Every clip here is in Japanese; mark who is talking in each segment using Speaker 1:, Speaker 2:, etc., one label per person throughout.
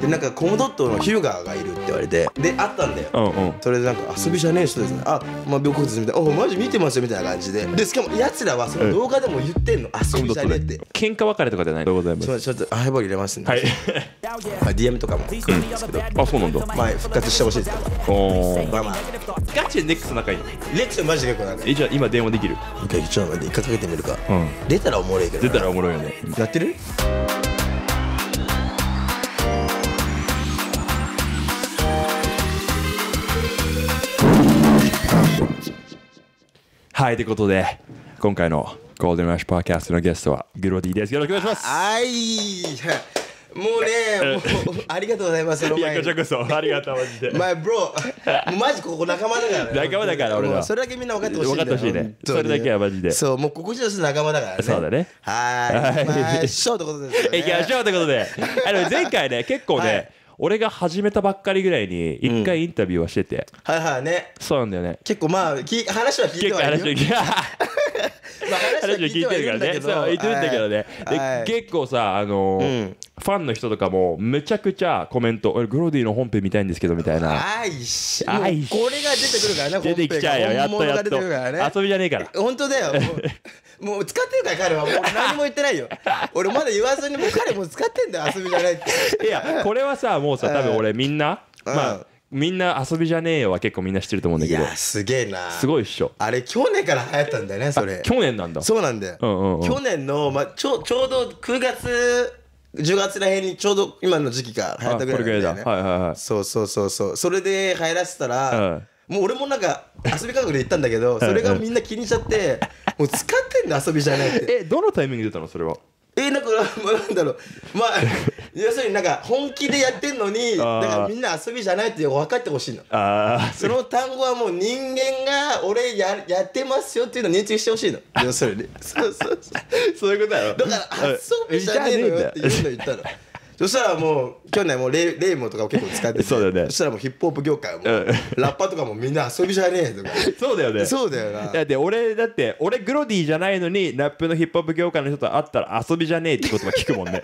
Speaker 1: でなんかコムドットのヒューガーがいるって言われてで会ったんだよ、うんうん、それでなんか遊びじゃねえ人ですねあまあ病骨ですみたいな「おマジ見てますよ」みたいな感じででしかもやつらはその動画でも言ってんの、遊びじゃねえって
Speaker 2: 喧嘩別れとかじゃないうございますちょっとハイボール入れますねはい まあ DM とかも来るんですけど、うん、あそうなんだ前復活してほしいですけどおまあまあガチでネックス仲いいのネックスマジで結構なんいえじゃあ今電話できる一回ちょっと待って一回かけてみるか、うん、出たらおもろいけど出たらおもろいよねやってるはい、ということで、今回のゴールデンラッシュパーキャストのゲストはグロディです。よろしくお願いします。
Speaker 1: はい。もうね、もうありがとうございます。いや、こちらこそ、ありがとう、マジで。前、ブロー、マジここ仲間だから、仲間だから、俺は。それだけみんな分かってほしい。分かってほしいね。それだけはマジで。そう、もうここじゃ仲間だからね。そうだね。はい。行きましょうってことで。行きましょうってことで。あの、前回ね、結構
Speaker 2: ね、はい俺が始めたばっかりぐらいに一回インタビューはしてて、はいはいねそうなんだよね
Speaker 1: 結構まあき話は聞いて結構はい話をるよ聞いまあ話は聞いてるからねそう言ってるんだけどね、はいで
Speaker 2: 結構さあのーうんファンの人とかもめちゃくちゃコメント「俺グロディの本編見たいんですけど」みたいなあいしもあいしこ
Speaker 1: れが出てくるからね出てきちゃうよやっとやっと
Speaker 2: 遊びじゃねえから本当だ
Speaker 1: よ もう使ってるから彼はもう何も言ってないよ 俺まだ言わずにもう彼も使ってんだよ遊びじゃないっていやこれ
Speaker 2: はさもうさ多分俺みんな、うん、まあみんな遊びじゃねえよは結構みんな知ってると思うんだけど
Speaker 1: すげえなすごいっしょあれ去年から流行ったんだよねそれ去年なんだそうなんだよ、うんうんうん、去年の、まあ、ちょちょうど9月10月らへんにちょうど今の時期が流行ったぐらいなんだよねはいはいはいそうそうそうそうそれで流行らせたら、うんもう俺もなんか遊び感覚で行ったんだけどそれがみんな気にしちゃって もう使っん遊びじゃないってえどのタイミングで出たのそれはえなんか、まあ、なんだろうまあ 要するになんか本気でやってんのにだからみんな遊びじゃないって分かってほしいの
Speaker 2: あ
Speaker 1: その単語はもう人間が俺ややってますよっていうのを認知してほしいの 要するにそうそうそうそういうことだろだから遊びじゃねえのよって言うの言ったのそしたらもう去年もレレイモとかを結構使っててそうだよねそしたらもうヒップホップ業界もう、ラッパとかもみんな遊びじゃねえとか
Speaker 2: そうだよねそうだよなだって
Speaker 1: 俺だって俺グロディじゃないのにラップのヒップホップ業界の人と会ったら遊びじゃねえって言葉聞くもんね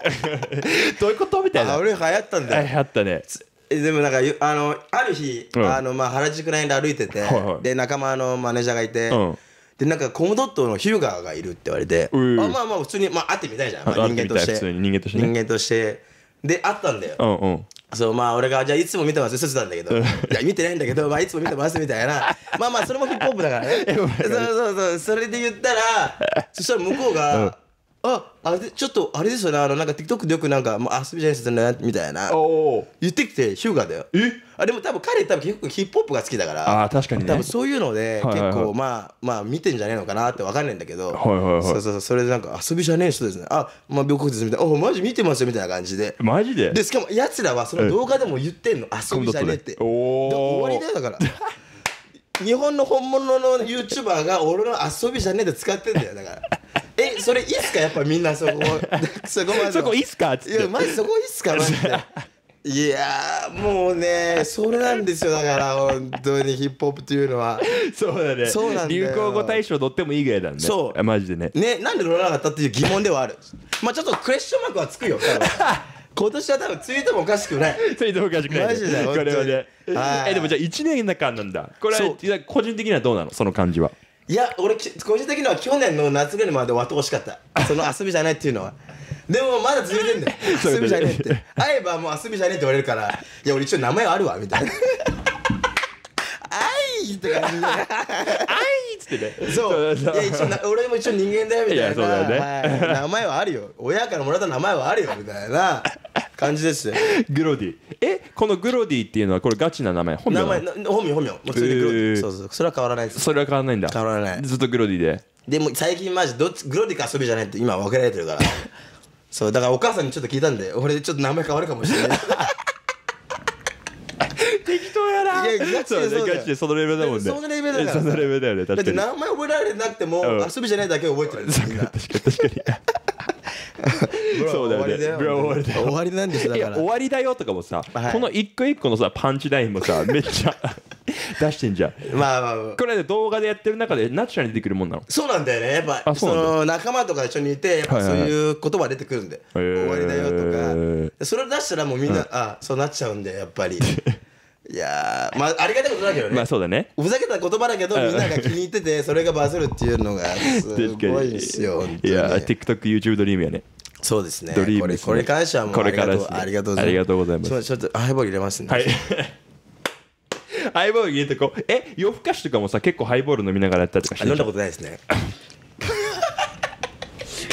Speaker 1: どういうことみたいなあ俺流行ったんだよ流行ったねでもなんかあのある日、うん、あのまあ原宿イ辺で歩いてて、はいはい、で仲間のマネージャーがいて、うん、でなんかコムドットのヒューガーがいるって言わ
Speaker 2: れて、あまあ
Speaker 1: まあ普通に、まあ、会ってみたいじゃん、まあ、人間として人間として、ね、人間としてであったんだよ、うんうんそうまあ俺がじゃあいつも見てます嘘てたんだけどいや見てないんだけどまあいつも見てますみたいなまあまあそれもヒップホップだからね そうそうそうそれで言ったらそしたら向こうがあ、あれちょっとあれですよね、あのなんか TikTok でよくなんか、もう遊びじゃないですよね、みたいな。言ってきて、ヒューガーだよ。えあでも多分彼、多分結構ヒップホップが好きだから、あ確かに、ね、多分そういうので、はいはいはい、結構まあ、まあ見てんじゃねえのかなって分かんないんだけど、はいはいはい、そうそうそれでなんか遊びじゃねえ人ですね。あ、まあ、病国ですみたいな、おマジ見てますよみたいな感じで。マジでで、しかもやつらはその動画でも言ってんの、遊びじゃねえって。お終わりだよだから。日本の本物の YouTuber が俺の遊びじゃねえって使ってんだよ、だから。えそれいいっすかやっぱみんなそこ そこまでそこいいっすかっっていやマジそこいいっすかマジでいやもうねそれなんですよだから本当にヒップホップというのはそうだねそうなん流行語大
Speaker 2: 賞取ってもいいぐらいだねそうマジでね
Speaker 1: ねなんで乗らなかったっていう疑問ではあるまあちょっとクエスチョンマークはつくよ 今年は多分ついてもおかしくないついてもおかしくないマジでこれはね
Speaker 2: えでもじゃあ1年間なんだ
Speaker 1: これは個
Speaker 2: 人的にはどうなのその感じは
Speaker 1: いや俺個人的には去年の夏ぐらいまで終わってほしかったその遊びじゃないっていうのはでもまだ続いてんだよ 遊びじゃねえって会えばもう遊びじゃねえって言われるからいや俺一応名前あるわみたいない!」って感じで「あい!」っつってねそういや一応俺も一応人間だよみたいな、ねはい、名前はあるよ親からもらった名前はあるよみたいな感じですグロ
Speaker 2: ディえこのグロディっていうのはこれガチな名前本名名前
Speaker 1: 本名本名もうそグロディ、そうそうそれは変わらないですそれは変わらないんだ変わらないずっとグロディででも最近マジどっちグロディか遊びじゃないって今分けられてるから そうだからお母さんにちょっと聞いたんで俺ちょっと名前変わるかもしれない 適当やな。いや、ガチでそうガチでそのレベルだもんね。そのレベルだらそのレベルだよね。だって名前覚えられなくても、遊びじゃないだけ覚えてる確かに
Speaker 2: 確かに。
Speaker 1: そうだよね。終わりだよ。終わりなんですだから。終わりだよとかもさ、この一
Speaker 2: 個一個のさパンチラインもさ めっちゃ出してんじゃん。まあまあ、これで動画でやってる中でナチュラルに出てくるもんなの。
Speaker 1: そうなんだよね。やっぱその仲間とか一緒にいてやっぱそういう言葉出てくるんで、
Speaker 2: 終わりだよとか、そ
Speaker 1: れを出したらもうみんな、あそうなっちゃうんでやっぱり。いやまあありがたいことだけどねまあそうだねふざけた言葉だけどみんなが気に入っててそれがバズるっていうのがすごいですよいや
Speaker 2: TikTokYouTube ドリームやねそうですね。ドリーム、ね、これ感謝もこれからありがとうございます。ありがとうございます。ちょっとハイボール入れますね。はい。ハイボール入れてこう。え、夜更かしとかもさ、結構ハイボール飲みながらやったとかして。飲んだことないですね。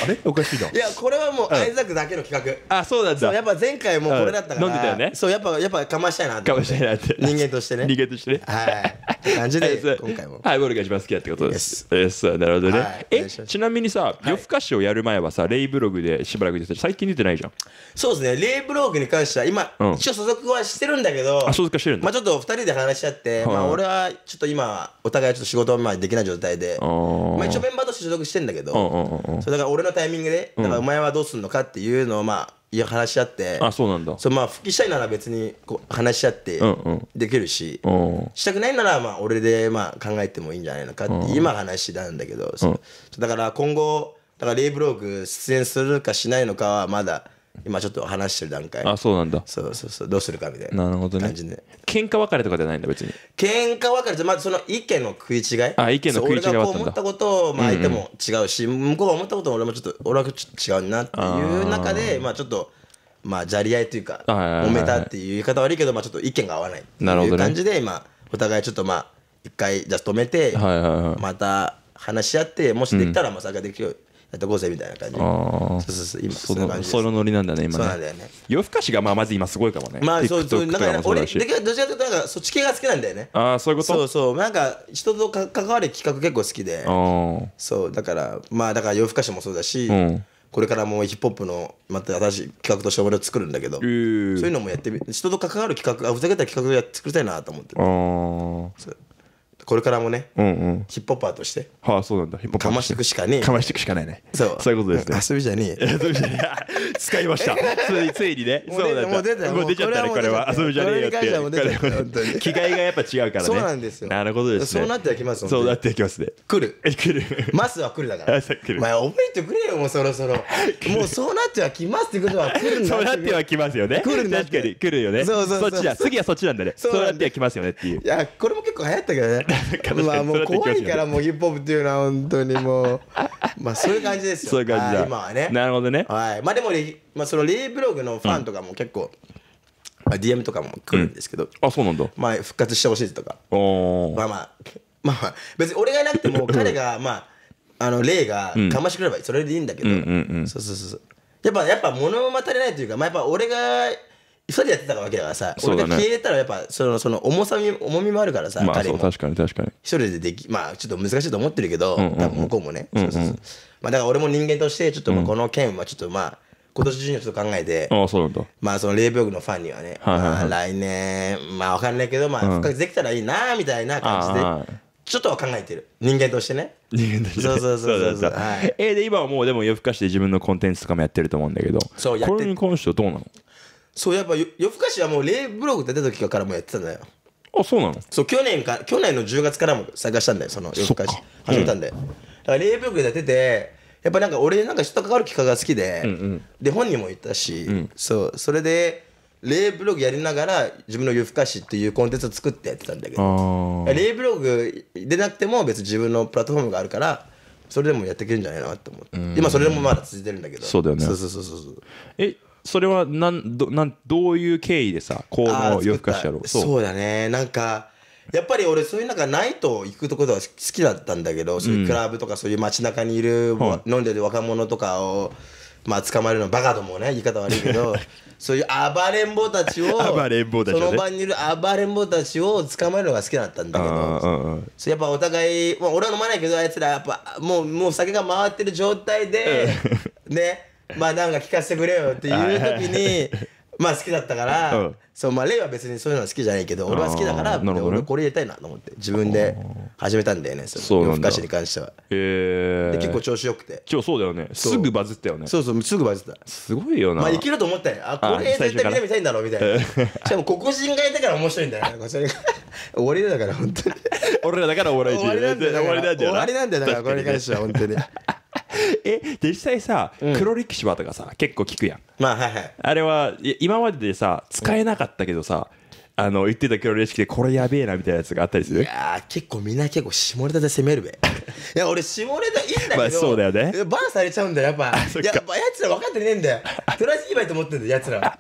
Speaker 1: ねおかしいないやこれはもうアイザックだけの企画あそうなんだやっぱ前回もこれだったから、うん、飲んでたよねそうやっぱやっぱかましたいなってかましたいなって人間としてね人間としてねはい感じで、今回も。
Speaker 2: ハイボールが一番好きやってことです。え、そう、なるほどね。え、ちなみにさ、夜更かしをやる前はさ、レイブログでしばらく出て最近出てないじゃん。
Speaker 1: そうですね、レイブログに関しては、今、一応所属はしてるんだけど、あ、所属はしてるんだ。まあちょっと二人で話し合って、まあ俺はちょっと今、お互いちょっと仕事まあできない状態で、まあ一応メンバーとして所属してんだけど、それだから俺のタイミングで、だからお前はどうするのかっていうのを、まあ、いや話し合ってあそうなんだそうまあ復帰したいなら別にこう話し合ってうんうんできるし、うんしたくないならまあ俺でまあ考えてもいいんじゃないのかって今話したんだけど、そうだから今後だからレイブローグ出演するかしないのかはまだ今ちょっと話してる段階あ
Speaker 2: そうなんだそうそうそう
Speaker 1: どうするかみたいななるほどね感じで喧嘩別れとかじゃないんだ別に喧嘩別れってまずその意見の食い違いあ意見の食い違い俺がこう思ったことを、まあ、相手も違うし、向こうが思ったことも俺もちょっと俺はちょっと違うなっていう中でまあちょっとまあじゃり合いというか揉めたっていう言い方悪いけど、まあ、ちょっと意見が合わないっていう感じで、まお互いちょっとまあ一回じゃ止めて、また話し合ってもしできたらまさかできるやっとこうぜみたいな感じ
Speaker 2: そうそうそう今そのそのノリなんだね今ね、ね、夜更かしがまあまず今すごいかもねまあそうそうなんか、俺どちらか
Speaker 1: というとなんかそっち系が好きなんだよね
Speaker 2: ああそういうことそう
Speaker 1: そうなんか人とか関わる企画結構好きでそうだからまあだから夜更かしもそうだし、うんこれからもヒップホップのまた新しい企画として俺を作るんだけど、そういうのもやってみ人と関わる企画あふざけた企画を作りたいなと思ってああこれからもね、うんうん、ヒップホッパーとして、
Speaker 2: はあ、そうなんだヒップホッパーかましていくしかねかましていくしかないねそうそういうことです
Speaker 1: ね遊びじゃねえ 遊びじゃねえ使いましたついにね そうなんだもう出たもう出ちゃったねこれは遊びじゃねえよって気
Speaker 2: 概がやっぱ違うからねそうなんですよなるほどですねそうなってきますそうなってきますね
Speaker 1: 来る来るマスは来るだか
Speaker 2: ら お前覚
Speaker 1: えてくれよもうそろそろもうそうなってはきますってことは来るんだそうなってはきますよね来るんだ確か
Speaker 2: に来るよねそうそうそうそっちだ次はそっちなんだねそうなってはきますよねっていうい
Speaker 1: やこれも結構流行ったけどねまあもう怖いからもうヒップホップっていうのは本当にもう まあそういう感じですよそういう感じだ今はねなるほどねはいまあでもまあそのレイブログのファンとかも結構、うん、DM とかも来るんですけど、うん、あそうなんだまあ復活してほしいとかまあまあまあ別に俺がいなくても彼が まああのレイがかましてくればそれでいいんだけど、うんうんそうそうそうやっぱやっぱ物も足りないというかまあやっぱ俺が人でやってたわけだからさ、俺が消えたらやっぱそのその重さみ重みもあるからさ、まあ、彼も確かに確かに一人でできまあちょっと難しいと思ってるけど、多分向こうもね、まあだから俺も人間としてちょっとまあこの件はちょっとまあ今年中にちょっと考えて、あそうなんだまあそのレイブーグのファンにはね、まあ、来年まあ分かんないけどまあ復活できたらいいなみたいな感じで。ちょっとは考えてる人間としてね人間としてそうそうそうそうえで今はもうでも夜更かしで
Speaker 2: 自分のコンテンツとかもやってると思うんだけどそうやってこれに関してはどうなの
Speaker 1: そうやっぱ夜更かしはもう例ブログ出た時からもやってたんだよあそうなのそう去年か去年の10月からも探したんだよその夜更かし始めたんで、だから例ブログ出ててやっぱなんか俺なんか人と関わる企画が好きで、うんうん、で本人も言ったし、うん、そうそれで例ブログやりながら自分の夜更かしっていうコンテンツを作ってやってたんだけ
Speaker 2: ど例
Speaker 1: ブログでなくても別に自分のプラットフォームがあるからそれでもやっていけるんじゃないなと思って今それでもまだ続いてるんだけどそうだよねそうそうそうそうえそれはなんどなんどういう経緯でさこの夜更かしやろうそうだねなんかやっぱり俺そういうなんかナイト行くところが好きだったんだけど、そういうクラブとかそういう街中にいる、飲んでる若者とかをまあ捕まえるのバカともね言い方悪いけどそういう暴れん坊たちを 暴れん坊たち、ね、その場にいる暴れん坊たちを捕まえるのが好きだったん
Speaker 2: だけど
Speaker 1: そうやっぱお互い、まあ、俺は飲まないけどあいつらやっぱもうもう酒が回ってる状態でねまあなんか聞かせてくれよっていう時にまあ好きだったから、うん、そうまあレイは別にそういうの好きじゃないけど俺は好きだから俺これ入れたいなと思って自分で始めたんだよねその夜更かしに関してはへえ結構調子よくて今日そうだよねすぐバズったよねそうそうすぐバズったすごいよなまあいけると思ったよあこれ絶対みんな見たいんだろうみたいなしかも黒人がいたから面白いんだよ 終俺らだから本当に俺らだからお笑い中終わりなんだよ終わりなんだよだからこれに関しては本当に
Speaker 2: え実際さ、うん黒歴史はとかさ結構聞くやんまあはいはいあれはい今まででさ使えなかったけどさ、あの言ってた黒歴史でこれやべえなみたいなやつがあったりするいやー結構みんな結構
Speaker 1: 下ネタで攻めるべ いや俺下ネタいいんだけど、まあそうだよねバンされちゃうんだよやっぱっややっぱやつら分かってねえんだよとりあえずいいばいと思ってんだよやつらは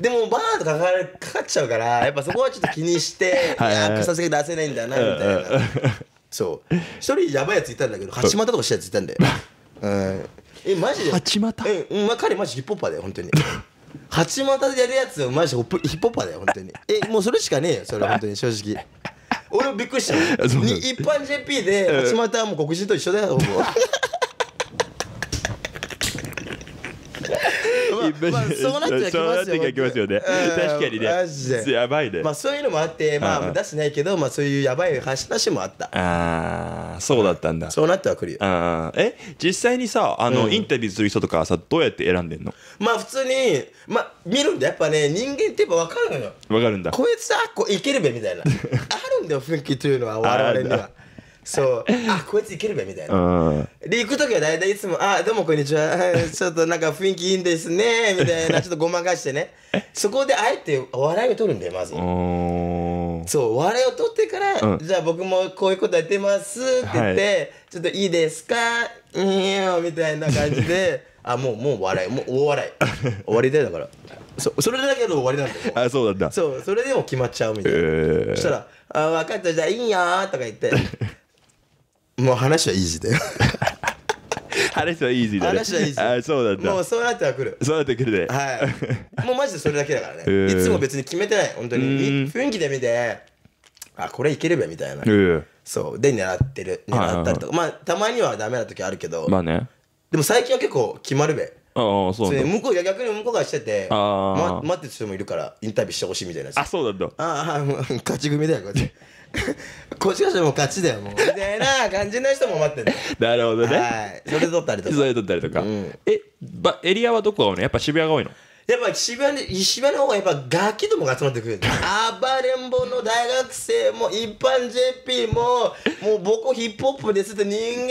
Speaker 1: でもバーンとかかかかっちゃうからやっぱそこはちょっと気にして はいさすがに出せないんだなみたいなそう一人やばいやついたんだけど八股とかしたやついたんだよ、うん、えマジで八股え、まあ、彼マジヒップホッパーだよ本当に 八股でやるやつマジヒップホッパーだよ本当に えもうそれしかねえよそれ本当に正直俺もびっくりした一般 JP で八股はもう黒人と一緒だよほは。
Speaker 2: まあ、そうなってはきますよきますよね確かに
Speaker 1: ねやばいね、まあ、そういうのもあってまあ出しないけど、まあ、そういうやばい話もあった
Speaker 2: ああそうだったんだそうなってはくるよえ実際にさあの、うん、インタビューする人とかさどうやって選んでんの
Speaker 1: まあ普通にまあ見るんだやっぱね人間ってやっぱ分かるのよ分かるんだこいつさ、こう、いけるべみたいな あるんだよ雰囲気というのは我々にはそうあこいついけるべみたいな、で行く時は大体いつも「あどうもこんにちは ちょっとなんか雰囲気いいんですね」みたいな ちょっとごまかしてねそこであえて笑いを取るんだよまずそう笑いを取ってから、うん、じゃあ僕もこういうことやってます」って言って、はい、ちょっといいですか?」よみたいな感じで あもうもう笑いもう大笑い終わりだよだからそそれだけど終わりなんだよあそうなんだそうそれでも決まっちゃうみたいな、えー、そしたら「あ分かったじゃあいいよ」とか言ってもう話はイージーだよ話はイージーだね話はイージー
Speaker 2: あそうだったもうそうなってはくるそうなってくるで、
Speaker 1: はいもうマジでそれだけだから
Speaker 2: ね いつも
Speaker 1: 別に決めてない本当に雰囲気で見てあこれいければみたいなそうで狙ってる狙ったりとかまあたまにはダメな時あるけどまあねでも最近は結構決まるべああそう向こう逆に向こうがしてて、ま、待ってる人もいるからインタビューしてほしいみたいなあそうなんだああ勝ち組だよこうやってこっちからしも勝ちだよもうみたいな感じの人も待ってるなるほどねはいそれ撮ったりとかそれ撮ったりとか、えばエリアはどこが多いのやっぱ渋谷が多いのやっぱ渋谷に渋谷の方がやっぱガキどもが集まってくる暴れん坊の大学生も一般 JP ももう僕ヒップホップですって人間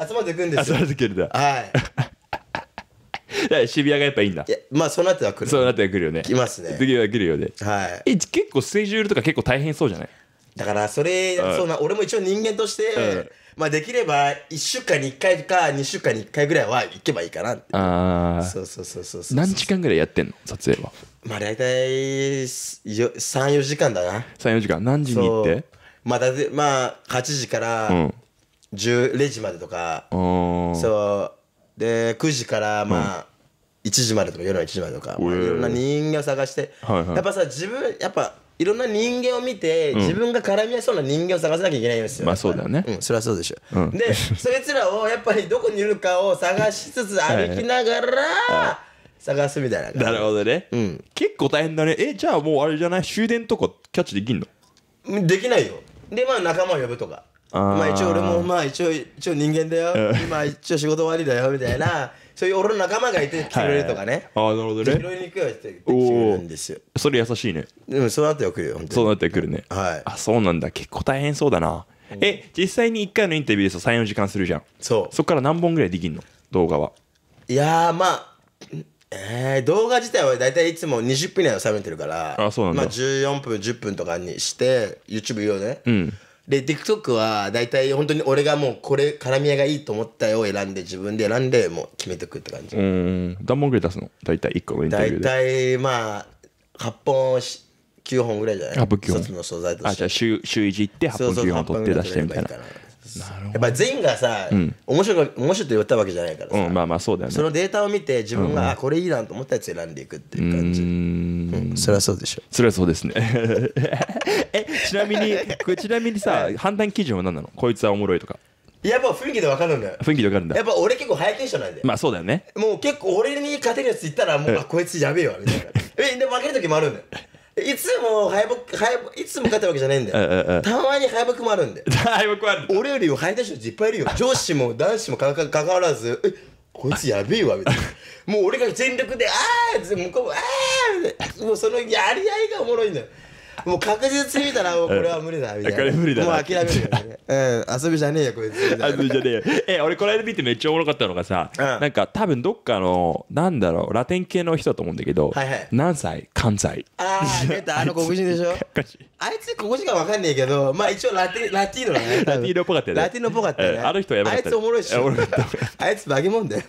Speaker 1: が集まってくるんですよ 集まってくるんだはい
Speaker 2: 渋谷がやっぱいいんだいやまあそうなっては来るそうなっては来るよね来ますね次は来るよねはいえ結構スケジュールとか結構大変そうじゃないだからそれ、うん、そうな
Speaker 1: 俺も一応人間として、うん、まあできれば1週間に1回か2週間に1回ぐらいは行けばいいかなああそうそうそうそうそう
Speaker 2: 何時間ぐらいやってんの撮影は
Speaker 1: まあ大体34時間だな34時間何時に行ってまあだまあ8時から10、レジ時までとかそうで9時からまあ、1時までとか夜の1時までとか、まあ、いろんな人間を探して、はいはい、やっぱさ自分やっぱいろんな人間を見て、うん、自分が絡み合いそうな人間を探さなきゃいけないんです
Speaker 2: よ。まあそうだね。うん、それはそうでしょ。うん、で、
Speaker 1: そいつらをやっぱりどこにいるかを探しつつ歩きながら、探すみたい
Speaker 2: ななるほどね。うん。結構大変だね。え、じゃあもうあれじゃない終電とかキャッチできんの
Speaker 1: できないよ。で、まあ仲間を呼ぶとか。
Speaker 2: あまあ一応俺も、
Speaker 1: まあ一応、一応人間だよ。今一応仕事終わりだよ、みたいな。そういう俺の仲間がいて来てくれるとかね、
Speaker 2: ああなるほど拾ねいに行くよって言ってくれるんですよそれ優しいねでも
Speaker 1: その後よくは来るよ本
Speaker 2: 当そう後なくるねはいあそうなんだ結構大変そうだなえ実際に1回のインタビューでと34時間するじゃんそうそっから何本ぐらいできんの動画は
Speaker 1: いやーまあえー動画自体は大体いつも20分以内に収めてるからあそうなんだまあ、14分10分とかにして YouTube 用ね、うんで TikTok は大体本当に俺がもうこれ絡み合いがいいと思ったよを選んで自分で選んでもう決めてくって感じ
Speaker 2: うん何本ぐらい出すの大体1個のインタビューで大
Speaker 1: 体まあ8本9本ぐらいじゃないあ、本卒の素材としてあじゃあ週
Speaker 2: 週1行って8本9本取って出してみたいなそうそう
Speaker 1: やっぱり全員がさ、面白い面白いと言ったわけじゃないから
Speaker 2: さ、まあまあそうだよねその
Speaker 1: データを見て自分が、あこれいいなと思ったやつ選んでいくっ
Speaker 2: ていう感じうんそれはそうでしょそれはそうですね
Speaker 1: えちなみにこれちなみにさ判断基
Speaker 2: 準は何なのこいつはおもろいとか
Speaker 1: やっぱ雰囲気で分かるんだよ
Speaker 2: 雰囲気で分かるんだやっ
Speaker 1: ぱ俺結構拝見者なんで
Speaker 2: まあそうだよね
Speaker 1: もう結構俺に勝てるやついったらもう、あこいつやべえわみたいな えで負ける時もあるんだよいつも敗北敗北いつも勝ってるわけじゃないん
Speaker 2: だよた
Speaker 1: まに敗北もあるんだよ 敗北ある俺より敗退者いっぱいいるよ 上司も男子もかかかわらずえこいつやべえわみたいな もう俺が全力でああ向こうもああもうそのやり合いがおもろいんだよもう確実に見たらもうこれは無理だみたいなこれ無理だもう諦めるよね、うん、遊びじゃねえよこいつ遊びじゃねえよ
Speaker 2: え俺この間見てめっちゃおもろかったのがさ、うん、なんか多分どっかのなんだろうラテン系の人だと思うんだけど、はいはい、何歳関西
Speaker 1: ああ出たあの黒人でしょ あいつ黒人か分かんねえけどまあ一応ラテラティーノだねラティーノっぽかったよねラティーノっぽかったねあの人やばかったあいつおもろいしあいつ化け物だよ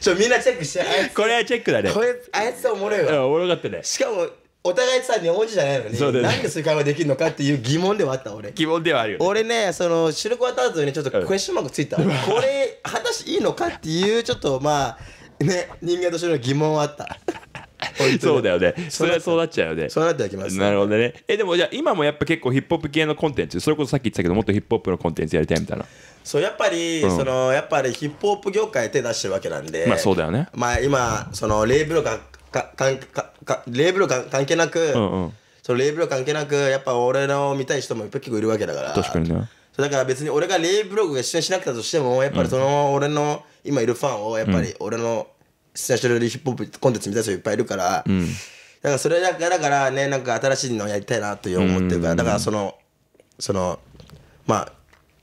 Speaker 1: ちょみんなチェックしてこれはチェックだねこれあいつおもろいわおもろかったねしかもお互いさ日本人じゃないのに、ねなんでそういう会話できるのかっていう疑問ではあった俺疑問ではあるよ、ね、俺ねそのシルクワターズにちょっとクエスチョンマークついた、これ果たしていいのかっていうちょっとまあね人間としての疑問はあった そうだよねそれはそうなっ
Speaker 2: ちゃうよねそうなってきますなるほどねえでもじゃあ今もやっぱ結構ヒップホップ系のコンテンツそれこそさっき言ってたけどもっとヒップホップのコンテンツやりたいみたいな
Speaker 1: そうやっぱり、うん、そのやっぱりヒップホップ業界手出してるわけなんでまあそうだよねまあ今そのレーブルがかかんかかレーブルか関係なく、うんうん、そのレーブル関係なくやっぱ俺の見たい人も結構いるわけだから確かにねだから別に俺がレイブログが出演しなくたとしてもやっぱりその俺の今いるファンをやっぱり俺の出演してるヒップホップコンテンツ見たい人いっぱいいるから、うん、だからそれだからねなんか新しいのやりたいなと思ってるからだからそのそのまあ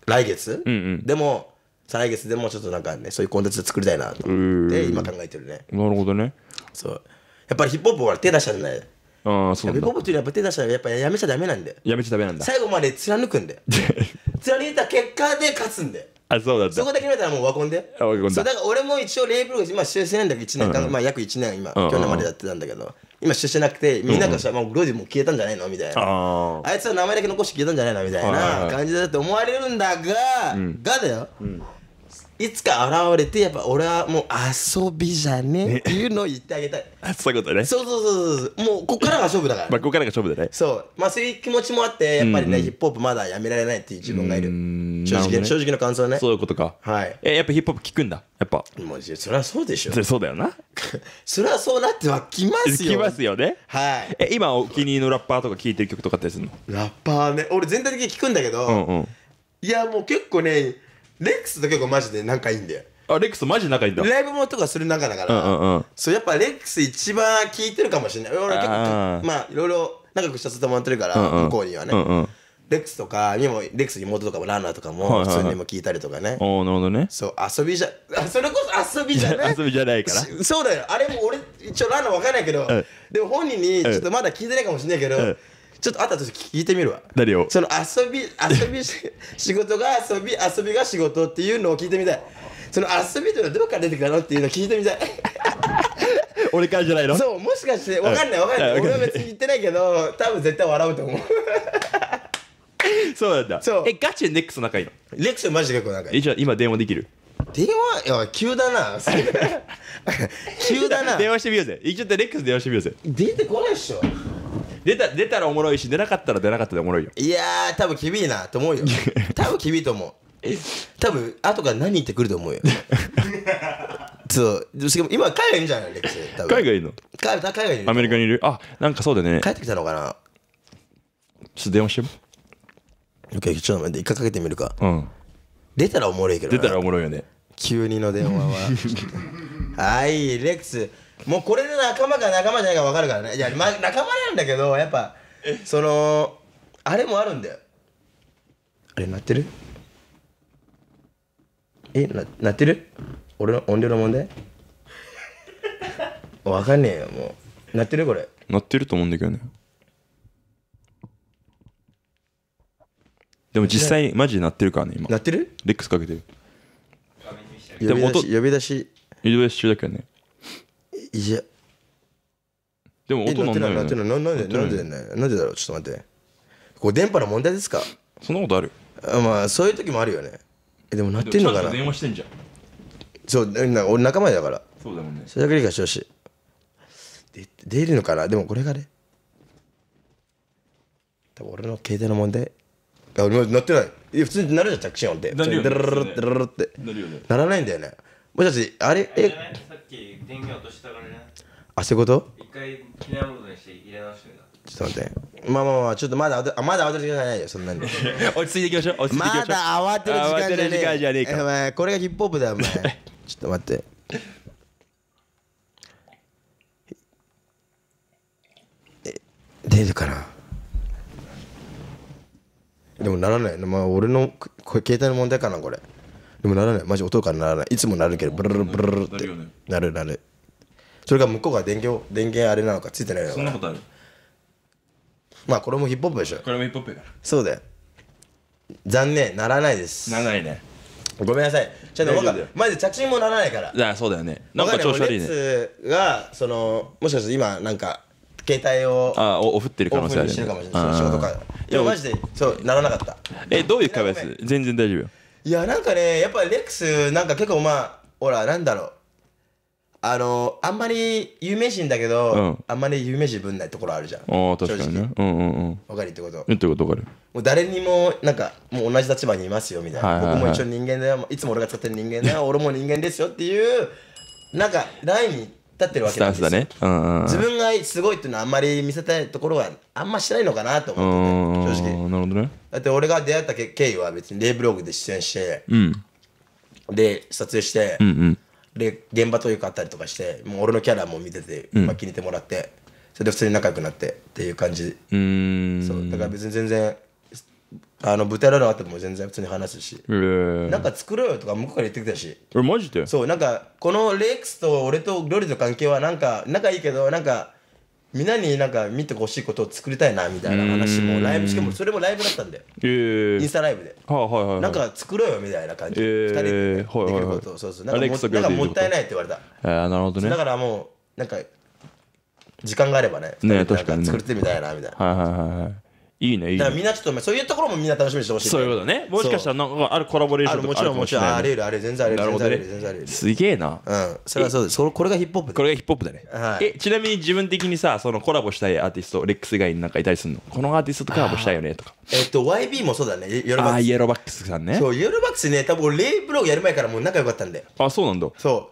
Speaker 1: 来月、うんうん、でも再来月でもちょっとなんかねそういうコンテンツ作りたいなと
Speaker 2: 思って今考えてるねなるほどね
Speaker 1: そうやっぱりヒップホップは手出しちゃうんだよ。ああ、そうヒップホッ。プっていうのはやっぱ手出したらやっぱやめちゃダメなんだよ。やめちゃダメなんだ。最後まで貫くんだよ。貫いた結果で勝つんで。あ、そうだっそこだけ見たらもうワコンで。あ、わかんそういだから俺も一応レイブル今出世なんだけど1年間、まあ約1年今、うんうん去年までやってたんだけど今出世なくてみんながしたら、もうロジも消えたんじゃないのみたいなあああ。いつは名前だけ残して消えたんじゃないのみたいな感じだって思われるんだが、がだよ、うんいつか現れてやっぱ俺はもう遊びじゃねっていうのを言ってあげたい そういうことねそうそうそうそうもうここからが勝負だから、まあ、ここからが勝負だねそうまあそういう気持ちもあってやっぱりね、うんうん、ヒップホップまだやめられないっていう自分
Speaker 2: がいる正直、ね、正直な感想ねそういうことかはいえやっぱヒップホップ聞くんだやっぱ
Speaker 1: もうそりゃそうでしょそそうだよな そりゃそうなってはきますよきますよねはいえ
Speaker 2: 今お気に入りのラッパーとか聴いてる曲とかってするのラッ
Speaker 1: パーね俺全体的に聞くんだけど、うんうん、いやもう結構ねレックスと結構マジで仲いいんだよ
Speaker 2: あレックスマジ仲いいんだライ
Speaker 1: ブもとかする仲だから、うんうんうん、そうやっぱレックス一番聞いてるかもしれない俺結構まあいろいろ仲良くさせてもらってるから、うんうん、向こうにはね、うんうん、レックスとか今もレックス妹とかもランナーとかも普通にも聞いたりとかね、はいはい、おなるほどねそう遊びじゃ それこそ遊びじゃない 遊
Speaker 2: びじゃないから
Speaker 1: そうだよあれも俺一応ランナー分かんないけど、うん、でも本人にちょっとまだ聞いてないかもしれないけど、うんちょっとあったと聞いてみるわ何をその遊び遊び 仕事が遊び遊びが仕事っていうのを聞いてみたいその遊びというのはどこから出てきたのっていうのを聞いてみたい俺からじゃないのそうもしかしてわかんないわかんない、は俺は別に言ってないけど多分絶対笑うと思う
Speaker 2: そうなんだそうえガチでネックス仲いいのネックスマジで結構仲いいえじゃあ今電話できる
Speaker 1: 電話いや急だな 急だな電
Speaker 2: 話してみようぜ一応レックス電話してみようぜ出てこないっしょ出た出たらおもろいし出なかったら出なかったでおもろいよ
Speaker 1: いやー多分厳しいなと思うよ 多分厳しいと思う多分後から何言ってくると思うよ そうしかも今海外いるんじゃないレクス多分海外いるの海海外にい
Speaker 2: るアメリカにいるあなんかそうだね
Speaker 1: 帰ってきたのかなちょっと電話しても OK ちょっと待って一回かけてみるかうん出たらおもろいけど出たらおもろいよね急にの電話は はいレックスもうこれで仲間か仲間じゃないか分かるからねいや、ま、仲間なんだけどやっぱそのあれもあるんだよあれ鳴ってるえな鳴ってる俺の音量の問題分かんねえよもう鳴ってるこれ
Speaker 2: 鳴ってると思うんだけどねでも実際マジで鳴ってるからね今鳴ってるレックスかけてる
Speaker 1: でも音呼び出し
Speaker 2: 呼び出し中だけどねいじゃ
Speaker 1: でも音なんないよ、ね、ななんでなんでなんでだろうちょっと待ってこれ電波の問題ですかそんなことあるあまあそういう時もあるよねえでもなってんのかな電話してんじゃんそうな俺仲間だからそうだもんねそれだけ理解してほしい出るのかなでもこれがね多分俺の携帯の問題あ俺もなってないえ普通になるじゃん着信音ってなるよねならないんだよねもしかしてあれえ電源落としたからね。あ、そういうこと一回機内モードにして入れ直してみた。ちょっと待って。まあまあまあ、ちょっとまだ、あまだ慌てる時間じゃないよ、そんなに。落ち着いていきましょう。落ち着いていきましょう。まだ慌てる時間じゃねえ。慌てる時間じゃねえか。これがヒップホップだよ、お前。ちょっと待って。え、出るかなでもならない。まあ、俺のこれ携帯の問題かな、これ。でもならないマジ音からならないいつもなるけどブルルブルルってなるなるそれが向こうが電源電源あれなのかついてないのそんなことあるまあこれもヒップホップでしょこれもヒップホップだそうだよ残念ならないですならないねごめんなさいちょっとかマジで着信もならないからいやそうだよねなんか調子悪いねがそのもしかして今なんか携帯をあお、フってる可能性ある、ね、かもしれない仕事かでもマジでそうならなかった
Speaker 2: えどういう壁です全然大丈夫よ
Speaker 1: いやなんかねやっぱレックスなんか結構まあほらなんだろうあのあんまり有名人だけど、うんあんまり有名人ぶんないところあるじゃん
Speaker 2: ああ確かにねうんうんうんわかるってこと言ってことわかる
Speaker 1: もう誰にもなんかもう同じ立場にいますよみたいな、はいはいはい僕も一応人間だよいつも俺が使ってる人間だよ俺も人間ですよっていうなんかラインに立ってるわけなんですよ、ね
Speaker 2: うんうん、自分
Speaker 1: がすごいっていうのはあんまり見せたいところはあんましないのかなと
Speaker 2: 思ってね、正直なるほど、ね、
Speaker 1: だって俺が出会った経緯は別にレイブログで出演して、うん、で撮影して、うんうん、で現場というかあったりとかしてもう俺のキャラも見てて、まあ、気に入ってもらってそれで普通に仲良くなってっていう感じそうだから別に全然あの舞台裏ルあっても全然普通に話すし、えー、なんか作ろうよとか向こうから言ってきたしえマジでそうなんかこのレイクスと俺と料理の関係はなんか仲いいけどなんかみんなになんか見てほしいことを作りたいなみたいな話もライブしかもそれもライブだったんだよ、えー、インスタライブで、はあ
Speaker 2: はいはい、なんか
Speaker 1: 作ろうよみたいな感じ、えー、2人でできることを、そうそうなんなんかもったいないって言われた、
Speaker 2: えなるほどねだか
Speaker 1: らもうなんか時間があればねね確かに、ね、作ってみたいなみたい
Speaker 2: な、はいはいはいいいねいいね
Speaker 1: みんなちょっとそういうところもみんな楽しみにしてほしいそういうことねもしかしたらなんかあるコラボレーションるともかちあるろんかもしちろんあれるあれ全然あれる全然あれる全然あれる
Speaker 2: すげえなうんそれはそうですそこれがヒップホップこれがヒップホップだね、はいえちなみに自分的にさそのコラボしたいアーティストレックス以外になんかいたりするの
Speaker 1: このアーティストとコラボしたいよねとかえっと YB もそうだねヨルバあッークイエローバックスさんねそうヨルバックスね多分レイブログやる前からもう仲良かったんであそうなんだそ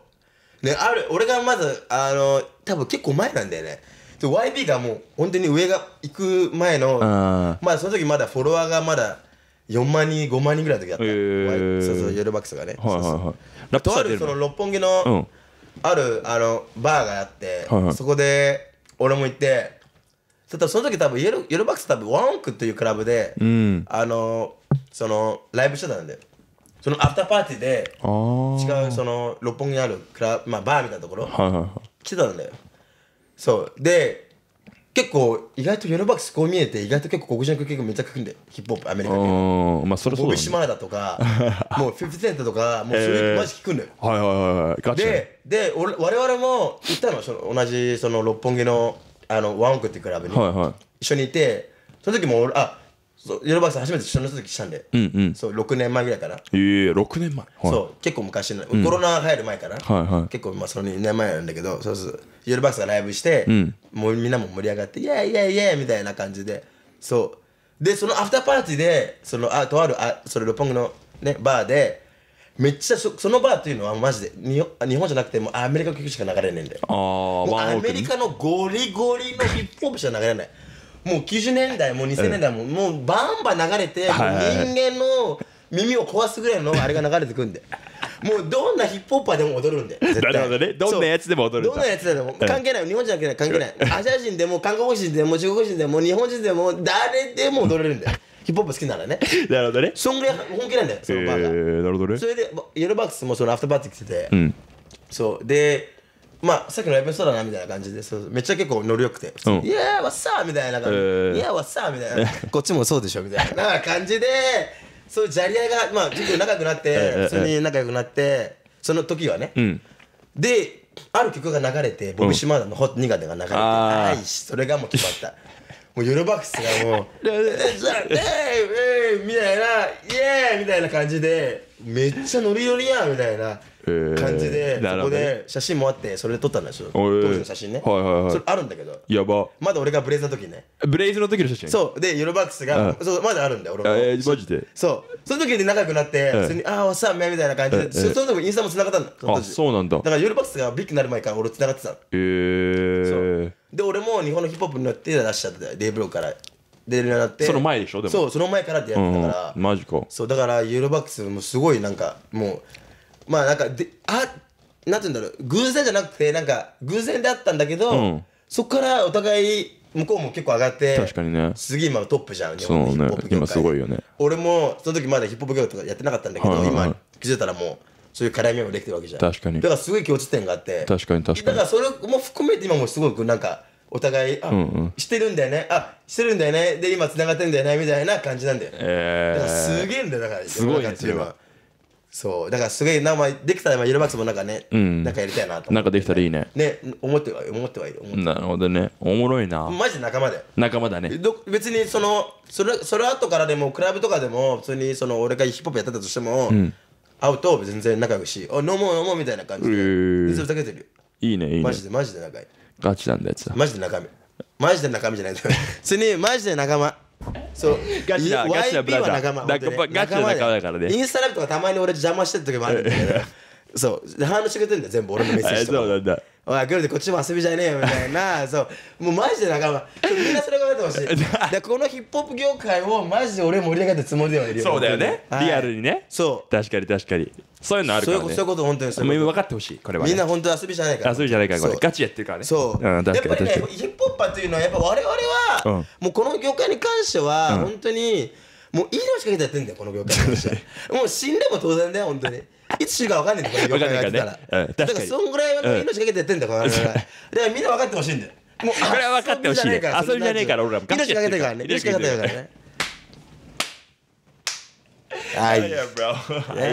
Speaker 1: うねある俺がまずあの多分結構前なんだよね YB がもう本当に上が行く前のまあその時まだフォロワーがまだ4万人5万人ぐらいの時だった、えー、そうそうヨルバックスがね、とあるその六本木の、あるあのバーがあって、そこで俺も行ってそたらその時多分ヨルヨルバックス多分ワンオクっていうクラブで、うん、あのそのライブしてたんだよそのアフターパーティーで違うその六本木にあるクラ、まあ、バーみたいなところ、来てたんだよそうで結構意外とヨルバックスこう見えて意外と結構黒人の曲結構めっちゃ書くんでヒップホップアメリカ
Speaker 2: で。まあそれそう
Speaker 1: だとか もうフィフセントとかもうそれマジ聞くんだよ、はいはいはいでで我々も行ったのその同じその六本木のあのワンオクっていうクラブに、はいはい、一緒にいてその時も俺あそうヨルバさん初めて一緒の時したんで、うんうん、そう6年前ぐらいから
Speaker 2: ええ6年前、はい、そ
Speaker 1: う結構昔の、コロナ入る前から、はいはい、結構まあその2年前なんだけどそうそうヨルバさんがライブして、うん、もうみんなも盛り上がってイエイイエイイエイみたいな感じでそうでそのアフターパーティーでそのあとあるあそれ六本木の、ね、バーでめっちゃそそのバーっていうのはマジで日本じゃなくてもアメリカ曲しか流れないんだよあもうアメリカのゴリゴリのヒップホップしか流れないもう90年代も2000年代も、もうバンバン流れて、人間の耳を壊すぐらいのあれが流れてくるんで。もうどんなヒップホッパーでも踊るんで。なるほどね。どんなやつでも踊るどんなやつでも関係ない。日本人だけで関係ない。アジア人でも韓国人でも中国人でも日本人でも誰でも踊れるんだよ。ヒップホップ好きならね。なるほどね。そんぐらい本気なんだよ、
Speaker 2: そのバーが。えー、なるほどね。そ
Speaker 1: れで、ヨルバックスもそのアフターパーティー来てて、うん、そう。で、まあ、さっきのライブそうだなみたいな感じでそうめっちゃ結構乗りよくて「いやーわっさー」みたいな感じ「いやーわっさー」みたいな「こっちもそうでしょ」みたいな感じでそういうじゃり合いがまあ結構仲良くなってそれに仲良くなってその時はね、うん、である曲が流れてボ島シマーダの「ホット・ニガが流れて、うん、はいそれがもう決まった。もうヨルバックスがもう「え イみたいな「イエーイ!」みたいな感じでめっちゃノリノリやんみたいな。感じで、そこで写真もあってそれで撮ったんだよ当時の写真ね、はいはいはい、それあるんだけどやばまだ俺がブレイズの時ね
Speaker 2: ブレイズの時の写真
Speaker 1: そうでヨロバックスがそうまだあるんだよ俺も
Speaker 2: えー、マジで
Speaker 1: そうその時に仲良くなって普通に「ああわっさめ」みたいな感じでその時インスタも繋がったんだあ
Speaker 2: そうなんだだから
Speaker 1: ヨロバックスがビッグになる前から俺繋がってたのへ
Speaker 2: え
Speaker 1: で俺も日本のヒップホップになって出しちゃってたデイブローから出るようになってその前でしょでもそうその前から出会ってたから、うん、マジかそうだからユーロバックスもすごいなんかもうまあなんかであなんて言うんだろう偶然じゃなくてなんか偶然だったんだけど、うんそこからお互い向こうも結構上がって確かにね次今トップじゃん日本のヒップホップ業界今すごいよね俺もその時まだヒップホップ業界とかやってなかったんだけど、はいはいはい、今気づいたらもうそういう絡みもできてるわけじゃん確かにだからすごい共通点があって確かに確かにだからそれも含めて今もすごくなんかお互いあ、うんうん、してるんだよねあしてるんだよねで今繋がってるんだよねみたいな感じなんだよね、
Speaker 2: えー、だからすげえんだよだからすごいねそれは。
Speaker 1: そうだからすげえ名前できたら色松もなんかね、うん、なんかやりたいなと、ね、
Speaker 2: なんかできたらいいね
Speaker 1: ね思っては思ってはいる
Speaker 2: なるほどねおもろいなマジ仲間で仲間だね
Speaker 1: 別にそのそれそれ後からでもクラブとかでも普通にその俺がヒップホップやってたとしても、うん、会うと全然仲良くし「お飲もう飲もう」みたいな感じでけてるよいいねいいねマジでマジで仲いい
Speaker 2: ガチなんだやつマジで
Speaker 1: 仲間マジで仲間じゃない 普通にマジで仲間そうガチガチなブラザー仲間だからねインスタライブとかたまに俺邪魔してる時もあるんだけど そう反応してくれてんだ全部俺のメッセージとかそうなんだおい、グルでこっちも遊びじゃねえよみたいな、そう、もうマジで仲間、みんなそれ考えてほしい。で、このヒップホップ業界をマジで俺盛り上げたつもりではいるよ。そうだよね、はい、リア
Speaker 2: ルにね。そう。確かに確かに。そういうのあるから、ね、そういうこと、本当にそういうこ分かってほしい、これは、ね、みんな本当遊
Speaker 1: びじゃないから。遊びじゃないから、これ。ガ
Speaker 2: チやってるからね。そう。うん、確かに確かに。ね、
Speaker 1: ヒップホップーっいうのは、やっぱ我々は、うん、もうこの業界に関しては、本当に、もういいのしかけてやってんだよ、この業界に関しては。もう死んでも当然だよ、本当に。いつ死ぬか分かんないんだよ、これ。分からだから、そんぐらいは命かけてやってんだよ、これ。だから、みんな分かってほしいんだよ。もう、これは分かってほしい遊びじゃねえから俺らも命かけてるからね。命かけてるからね。はい。Yeah, m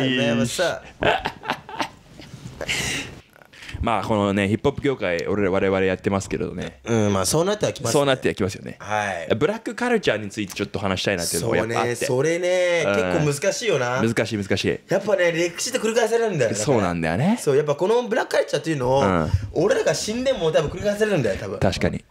Speaker 1: い n w h
Speaker 2: a まあこのねヒップホップ業界俺ら我々やってますけどねうんまあそうなってはきます、ね、そうなってはきますよねはいブラックカルチャーについてちょっと話したいなっていうのもやっぱあってそれね、結構難
Speaker 1: しいよな難しい難しいやっぱね歴史って繰り返されるんだよそうなんだよねそうやっぱこのブラックカルチャーっていうのを、俺らが死んでも多分繰り返されるんだよ多分確かに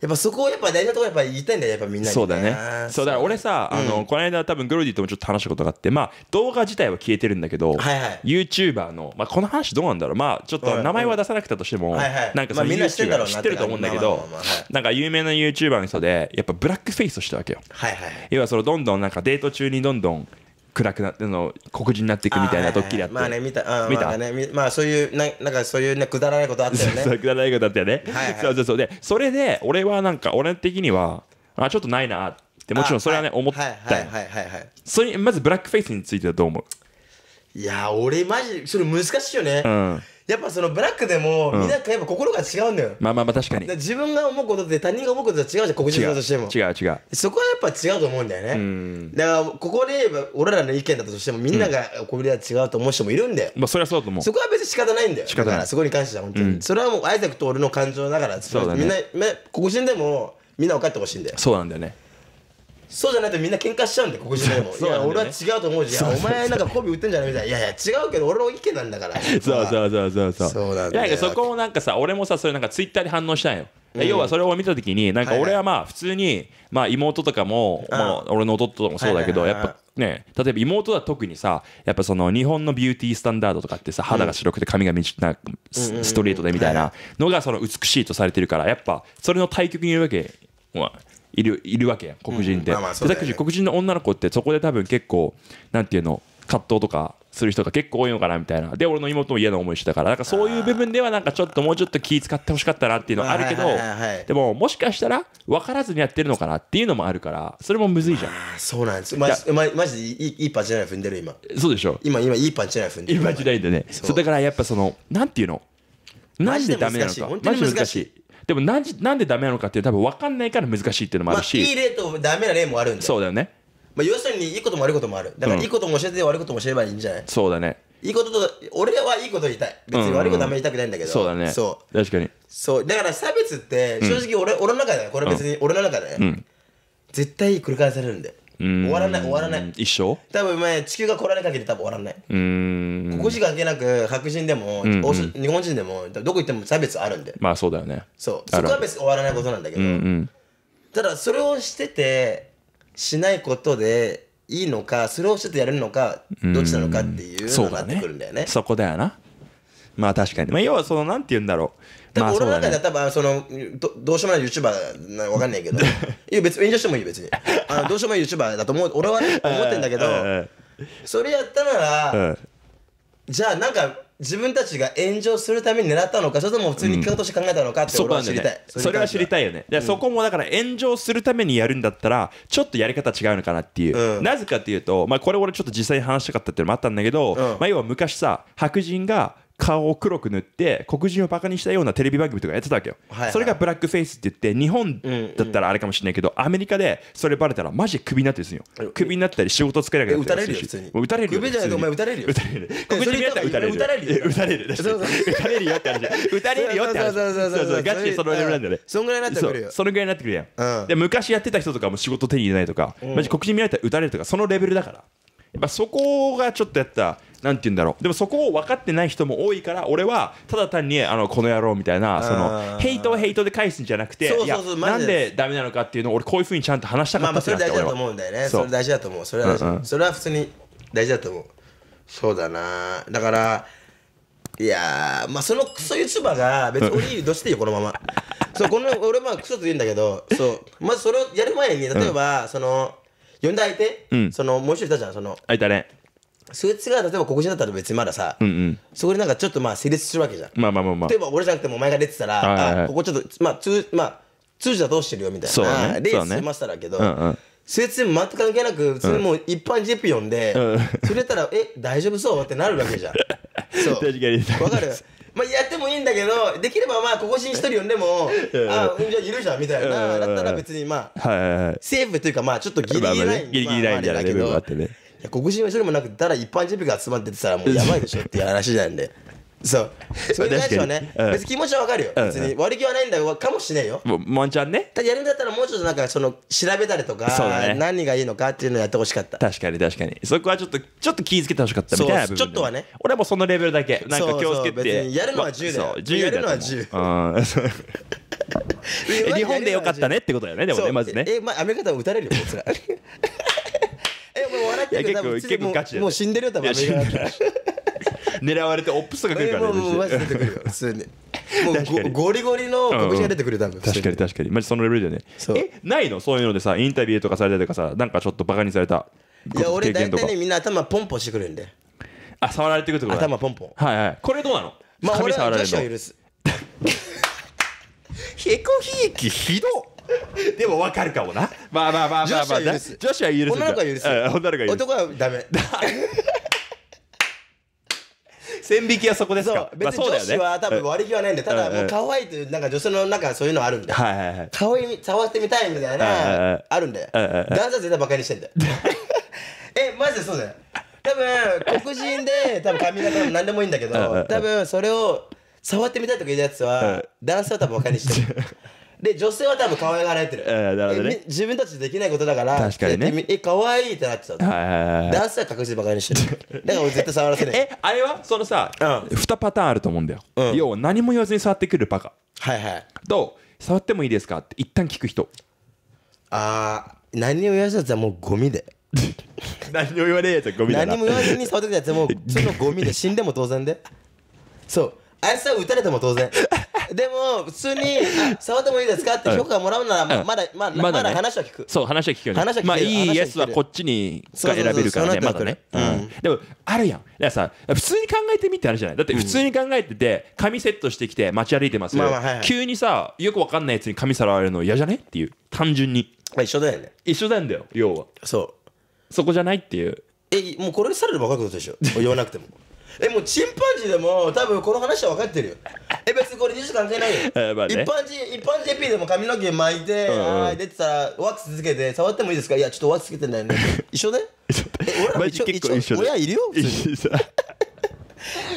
Speaker 1: やっぱそこをやっぱ大事なところやっぱ言いたいんだよ、やっぱみんなに、そうだね。そ
Speaker 2: うだから俺さ、あの、この間多分グロディともちょっと話したことがあって、まあ動画自体は消えてるんだけど、はいはい、YouTuber の、まあこの話どうなんだろう、まあちょっと名前は出さなくたとしても、はいはい、なんかその YouTuber 知ってると思うんだけど、なんか有名な YouTuber の人で、やっぱブラックフェイスをしたわけよ。はいはい、要はそのどんどんなんかデート中にどんどん暗くなっての黒人になっていくみたいなドッキリあってまあね見た、うん、見た、まあ、
Speaker 1: ね、まあそういうななんかそういうねくだらないことあったよねそうく
Speaker 2: だらないことあったよね、はい、はい、そうそうそうでそれで俺はなんか俺的にはあちょっとないなってもちろんそれはね、はい、思ったよ、はいはいはいはい、それまずブラックフェイスについてはどう思う
Speaker 1: いや俺マジそれ難しいよね、うんやっぱそのブラックでも、みんなやっぱ心が違うんだよ。
Speaker 2: まあまあまあ確かに。
Speaker 1: 自分が思うことって他人が思うことと違うじゃん、黒人としても。
Speaker 2: 違う違う。
Speaker 1: そこはやっぱ違うと思うんだよね。だから、ここで言えば、俺らの意見だとしても、みんながこれは違うと思う人もいるんだよ。まあそれはそうと思う。そこは別に仕方ないんだよ。仕方ない。そこに関しては本当に。それはもう、アイザックと俺の感情だから、みんな、黒人でも、みんな分かってほしいんだよ。そうなんだよね。そうじゃないとみんな喧嘩しちゃうんで黒人でも、ね、い俺は違うと思うしゃお前なんかコビ売ってんじゃないみたいないやいや違うけど俺の意見なんだからそうそ
Speaker 2: うそうそうそうそうなんだそこもなんかさ俺もさそれなんかツイッターで反応したんよ要はそれを見た時になんか俺はまあ普通にまあ妹とかもまあ俺の弟とかもそうだけどやっぱね例えば妹は特にさやっぱその日本のビューティースタンダードとかってさ肌が白くて髪が短くストレートでみたいなのがその美しいとされてるからやっぱそれの対局にいるわけいるいるわけやん黒人って、うんまあまあね、で黒人の女の子ってそこで多分結構なんていうの葛藤とかする人が結構多いのかなみたいなで俺の妹も嫌な思いしてたからなんかそういう部分ではなんかちょっともうちょっと気使ってほしかったなっていうのはあるけど、はいでももしかしたら分からずにやってるのかなっていうのもあるからそれもむずいじゃん、あ、そうなんですマジ
Speaker 1: マジでいいいいパンチライン踏んでる今
Speaker 2: そうでしょ今
Speaker 1: 今いいパンチライン踏んでるいいパンチライ
Speaker 2: ンでねそうだからやっぱそのなんていうのなんでダメなのかマジ難しいでもなんなんでダメなのかって多分分かんないから難しいっていうのもあるし、まあ、いい例とダメな例もあるんでそうだよね、
Speaker 1: まあ、要するにいいことも悪いこともあるだからいいことも教えて悪いことも教えればいいんじゃない、うん、そうだねいいことと俺はいいこと言いたい別に悪いことあんまり言いたくないんだけど、うんうんそうだねそう確かにそうだから差別って正直俺,、俺の中でこれ別に俺の中で、うん、絶対繰り返されるんで
Speaker 2: 終わらない終わらない一生
Speaker 1: 多分前地球が来られかけて多分終わらないここしか関係なく白人でも、うんうん、日本人でもどこ行っても差別あるんで
Speaker 2: まあそうだよね
Speaker 1: そうそこは別に終わらないことなんだけど、うんうん、ただそれをしててしないことでいいのかそれをしててやれるのか
Speaker 2: どっちなのかってい
Speaker 1: うのがなってくるんだよね、ね、
Speaker 2: そこだよなまあ確かに
Speaker 1: まあ要はそのな
Speaker 2: んて言うんだろう多分俺の中では多
Speaker 1: 分そのどどうしようもない YouTuber なわかんないけどいや別に炎上してもいい別にあの どうしようもない YouTuber だと思う俺はね思ってんだけどそれやったなら、じゃあなんか自分たちが炎上するために狙ったのかそれとも普通に企画として考えたのかって俺は知りたい、うん、それは知りたいよね、うん、そこもだから炎上す
Speaker 2: るためにやるんだったらちょっとやり方違うのかなっていう、うん、なぜかっていうと、まあ、これ俺ちょっと実際に話したかったっていうのもあったんだけど、まあ、要は昔さ白人が顔を黒く塗って黒人をバカにしたようなテレビ番組とかやってたわけよ、はいはい、それがブラックフェイスって言って日本だったらあれかもしれないけど、うんうん、アメリカでそれバレたらマジでクビになってるんですよクビになったり仕事つけなきゃいけないし打たれるよクビじゃ打たれるよ
Speaker 1: たれる黒人やったら打たれるよ打たれるたれるよって話打たれるよって話そうそうそうガチでそのレベルなんだよねそのぐらいになってくるよそのぐらいになってくるやんで
Speaker 2: 昔やってた人とかも仕事手に入れないとかマジ黒人見られたら打たれるとかそのレベルだからやっぱそこがちょっとやったなんて言うんだろうでもそこを分かってない人も多いから俺はただ単にあのこの野郎みたいなそのヘイトをヘイトで返すんじゃなくてなんでだめなのかっていうのを俺こういうふうにちゃんと話したまかあっまたあそれ大事だと思うんだよねそそれ大事
Speaker 1: だと思うそれはうんうんそれは普通に大事だと思うそうだなだからいやーまあそのクソユーチューバーが別に俺はクソしていいよこのままそうこの俺クソ言うんだけどそうまずそれをやる前に例えば、その呼んだ相手、うん、そのもう一人いたじゃんそのあいたねそいつが例えば黒人だったら別にまださ、うんうん、そこでなんかちょっとまあ成立するわけじゃん
Speaker 2: まあまあまあまあ例えば
Speaker 1: 俺じゃなくてもお前が出てたら、はいはい、ここちょっとまあ通まあ通じはどうしてるよみたいなそね、レースしましたらけど、ねうんうん、そいつ全く関係なく普通にもう一般ジ j プ呼んで、うん、それたらえ大丈夫そうってなるわけじゃん
Speaker 2: そう確かに分かる
Speaker 1: まあ、やってもいいんだけどできればまあここに一人呼んでもあじゃあいるじゃんみたいなだったら別にまあ、はいはいセーフというかまあちょっとギリギリライン、まあね、ギリギリラインいな部分があってねいや黒人は一人もなくたら一般人が集まってたらもうやばいでしょっていう話なんでそうそういう話はね、別に気持ちはわかるよ、別にり気はないんだよ、かもしれんよももんちゃんねただやるんだったらもうちょっとなんかその調べたりとか、何がいいのかっていうのをやってほしかった確かに確かにそこはちょっとちょっ
Speaker 2: と気付つけてほしか
Speaker 1: ったみたいなちょっと
Speaker 2: はね俺もそのレベルだけなんか気をつけてやるのは10だよそうやるのは
Speaker 1: 10日本でよかったねってことだよねでもねまずねえ、まあ、アメリカでも打たれるよこいつら えもう笑ってる結構結構ガチもう死んでるよ多分狙われてオップスとか来るからねマジ出てくるよ もうゴリゴリのが出てく確か
Speaker 2: に確かにマジそのレベルだよねえないのそういうのでさインタビューとかされたりとかさなんかちょっとバカにされたいや俺大体ね
Speaker 1: みんな頭ポンポンしてくるんであ触られてくるってこと頭ポンポンはいはいこれどうなのまあ俺は女子を許す ひ
Speaker 2: どでも分かるかもなまあまあまあまあ女子は許す女子は許す女の子は許す男はダメ 線引きはそこですか別に女子は多分割り切はないんで、ただもう可
Speaker 1: 愛いというなんか女性のなんかそういうのあるんで、はいはいはい、顔に触ってみたいみたいな、あるんで、男性絶対バカにしてんで。えマジでそうだよ多分黒人で多分髪型も何でもいいんだけど多分それを触ってみたいとか言うやつは、男性は多分バカにしてる で女性は多分可愛がられてる,、
Speaker 2: えなるほどね
Speaker 1: 自分たちできないことだから確かにねえ可愛いってなってたう。い
Speaker 2: は
Speaker 1: い確実にバカにしてるだから俺絶対触らせない えあれはそのさ、
Speaker 2: うん、2パターンあると思うんだよ、うん、要は何も言わずに触ってくるバカはいはいと触ってもいいですかって一旦聞く人
Speaker 1: あー何を言わせたてもうゴミで
Speaker 2: 何も言わねえやつはゴミだな何も言わずに触ってた
Speaker 1: やつはもうそのゴミで死んでも当然で そうあいつは打たれても当然。でも、普通に、触ってもいいですかって評価もらうなら、まだ、まあ、まだ話は聞
Speaker 2: く。そう、話は聞くよね。まあ、いいイエスはこっちにが選べるからね、まだね。でも、あるやん。ださ、普通に考えてみってあるじゃない。だって普通に考えてて、髪セットしてきて街歩いてますよ。急にさ、よくわかんないやつに髪さらわれるの嫌じゃねっていう。単純に。
Speaker 1: まあ、一緒だよね。一緒なんだよ、要は。そう。そこじゃないっていう。え、もうこれにされれば分かることでしょ。言わなくても。えもうチンパンジーでも多分この話は分かってるよえ別にこれ技術関係ないよ、まあね、一般人一般人 p でも髪の毛巻いて、うんうん、はい出てたらワックス続けて触ってもいいですかいやちょっとワックスつけてないね 一緒で俺ら一緒結構一緒親いるよ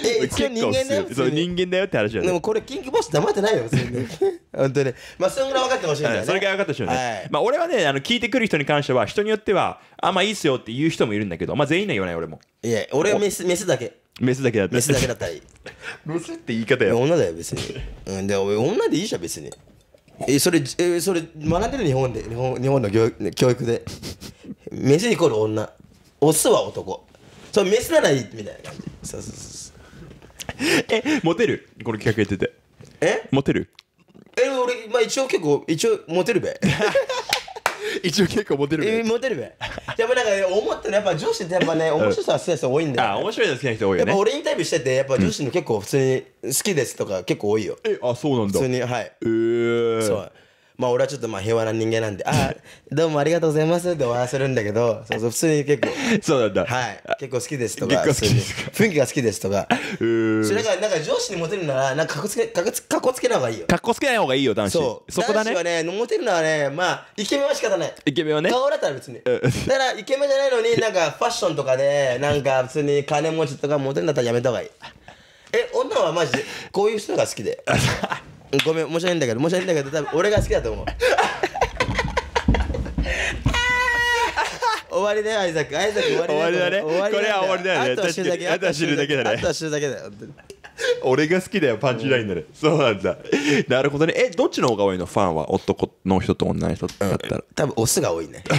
Speaker 1: え一応人間だよそう人間だよって話よ、ね、でもこれキンキボス黙ってないよ全然本当にまあそれぐらい分かってほしいんだよね、それぐらい分かってほしいよね、はい、まあ俺
Speaker 2: はねあの聞いてくる人に関しては人によってはあんまいいっすよって言う人もいるんだけどまあ全員には言わない俺も
Speaker 1: いや俺はメスメスだけメスだけだったメスだけだったり メスって言い方や女だよ別に、うん、で俺女でいいじゃん別にえそれえそれ学んでる日本で日本日本の教育でメスイコール女オスは男そう、メスならいいみたいな感じそうそうそうえモテるこれ企画やっててえモテるえ俺まあ一応結構一応モテるべ 一応結構モテるべ。モテるべ。でもなんか、思ったのやっぱ女子ってやっぱね、面白さが好きな人多いんだよ、ね。あ、面白いの好きな人多いよね。やっぱ俺インタビューしてて、やっぱ女子の結構普通に好きですとか結構多いよ。え、あ、そうなんだ。普通に、はい。えー、そう。まあ俺はちょっとまあ平和な人間なんで「あ どうもありがとうございます」って終わらせるんだけどそうそう 普通に結構そうなんだはい結構好きですとかか雰囲気が好きですとかうんだからなんか上司にモテるならなんかかっこつけかっこつかこつけない方がいいよかっこつけない方がいいよ男子そうそこだね男子はねモテるのはねまあイケメンは仕方ないイケメンはね顔だったら別に、だからイケメンじゃないのになんかファッションとかでなんか普通に金持ちとかモテるんだったらやめた方がいいえ女はマジでこういう人が好きで ごめん申し訳ないんだけど申し訳ないんだけど多分俺が好きだと思う 終わりだよアイザックアイザック終わり終わりだねこれは終わりだよねあとは知るだけだねあとは知るだけだよ俺が好きだよパンチラインだね、
Speaker 2: そうなんだなるほどねえどっちの方が多いのファンは男の人と女の人だったら多
Speaker 1: 分オスが多いね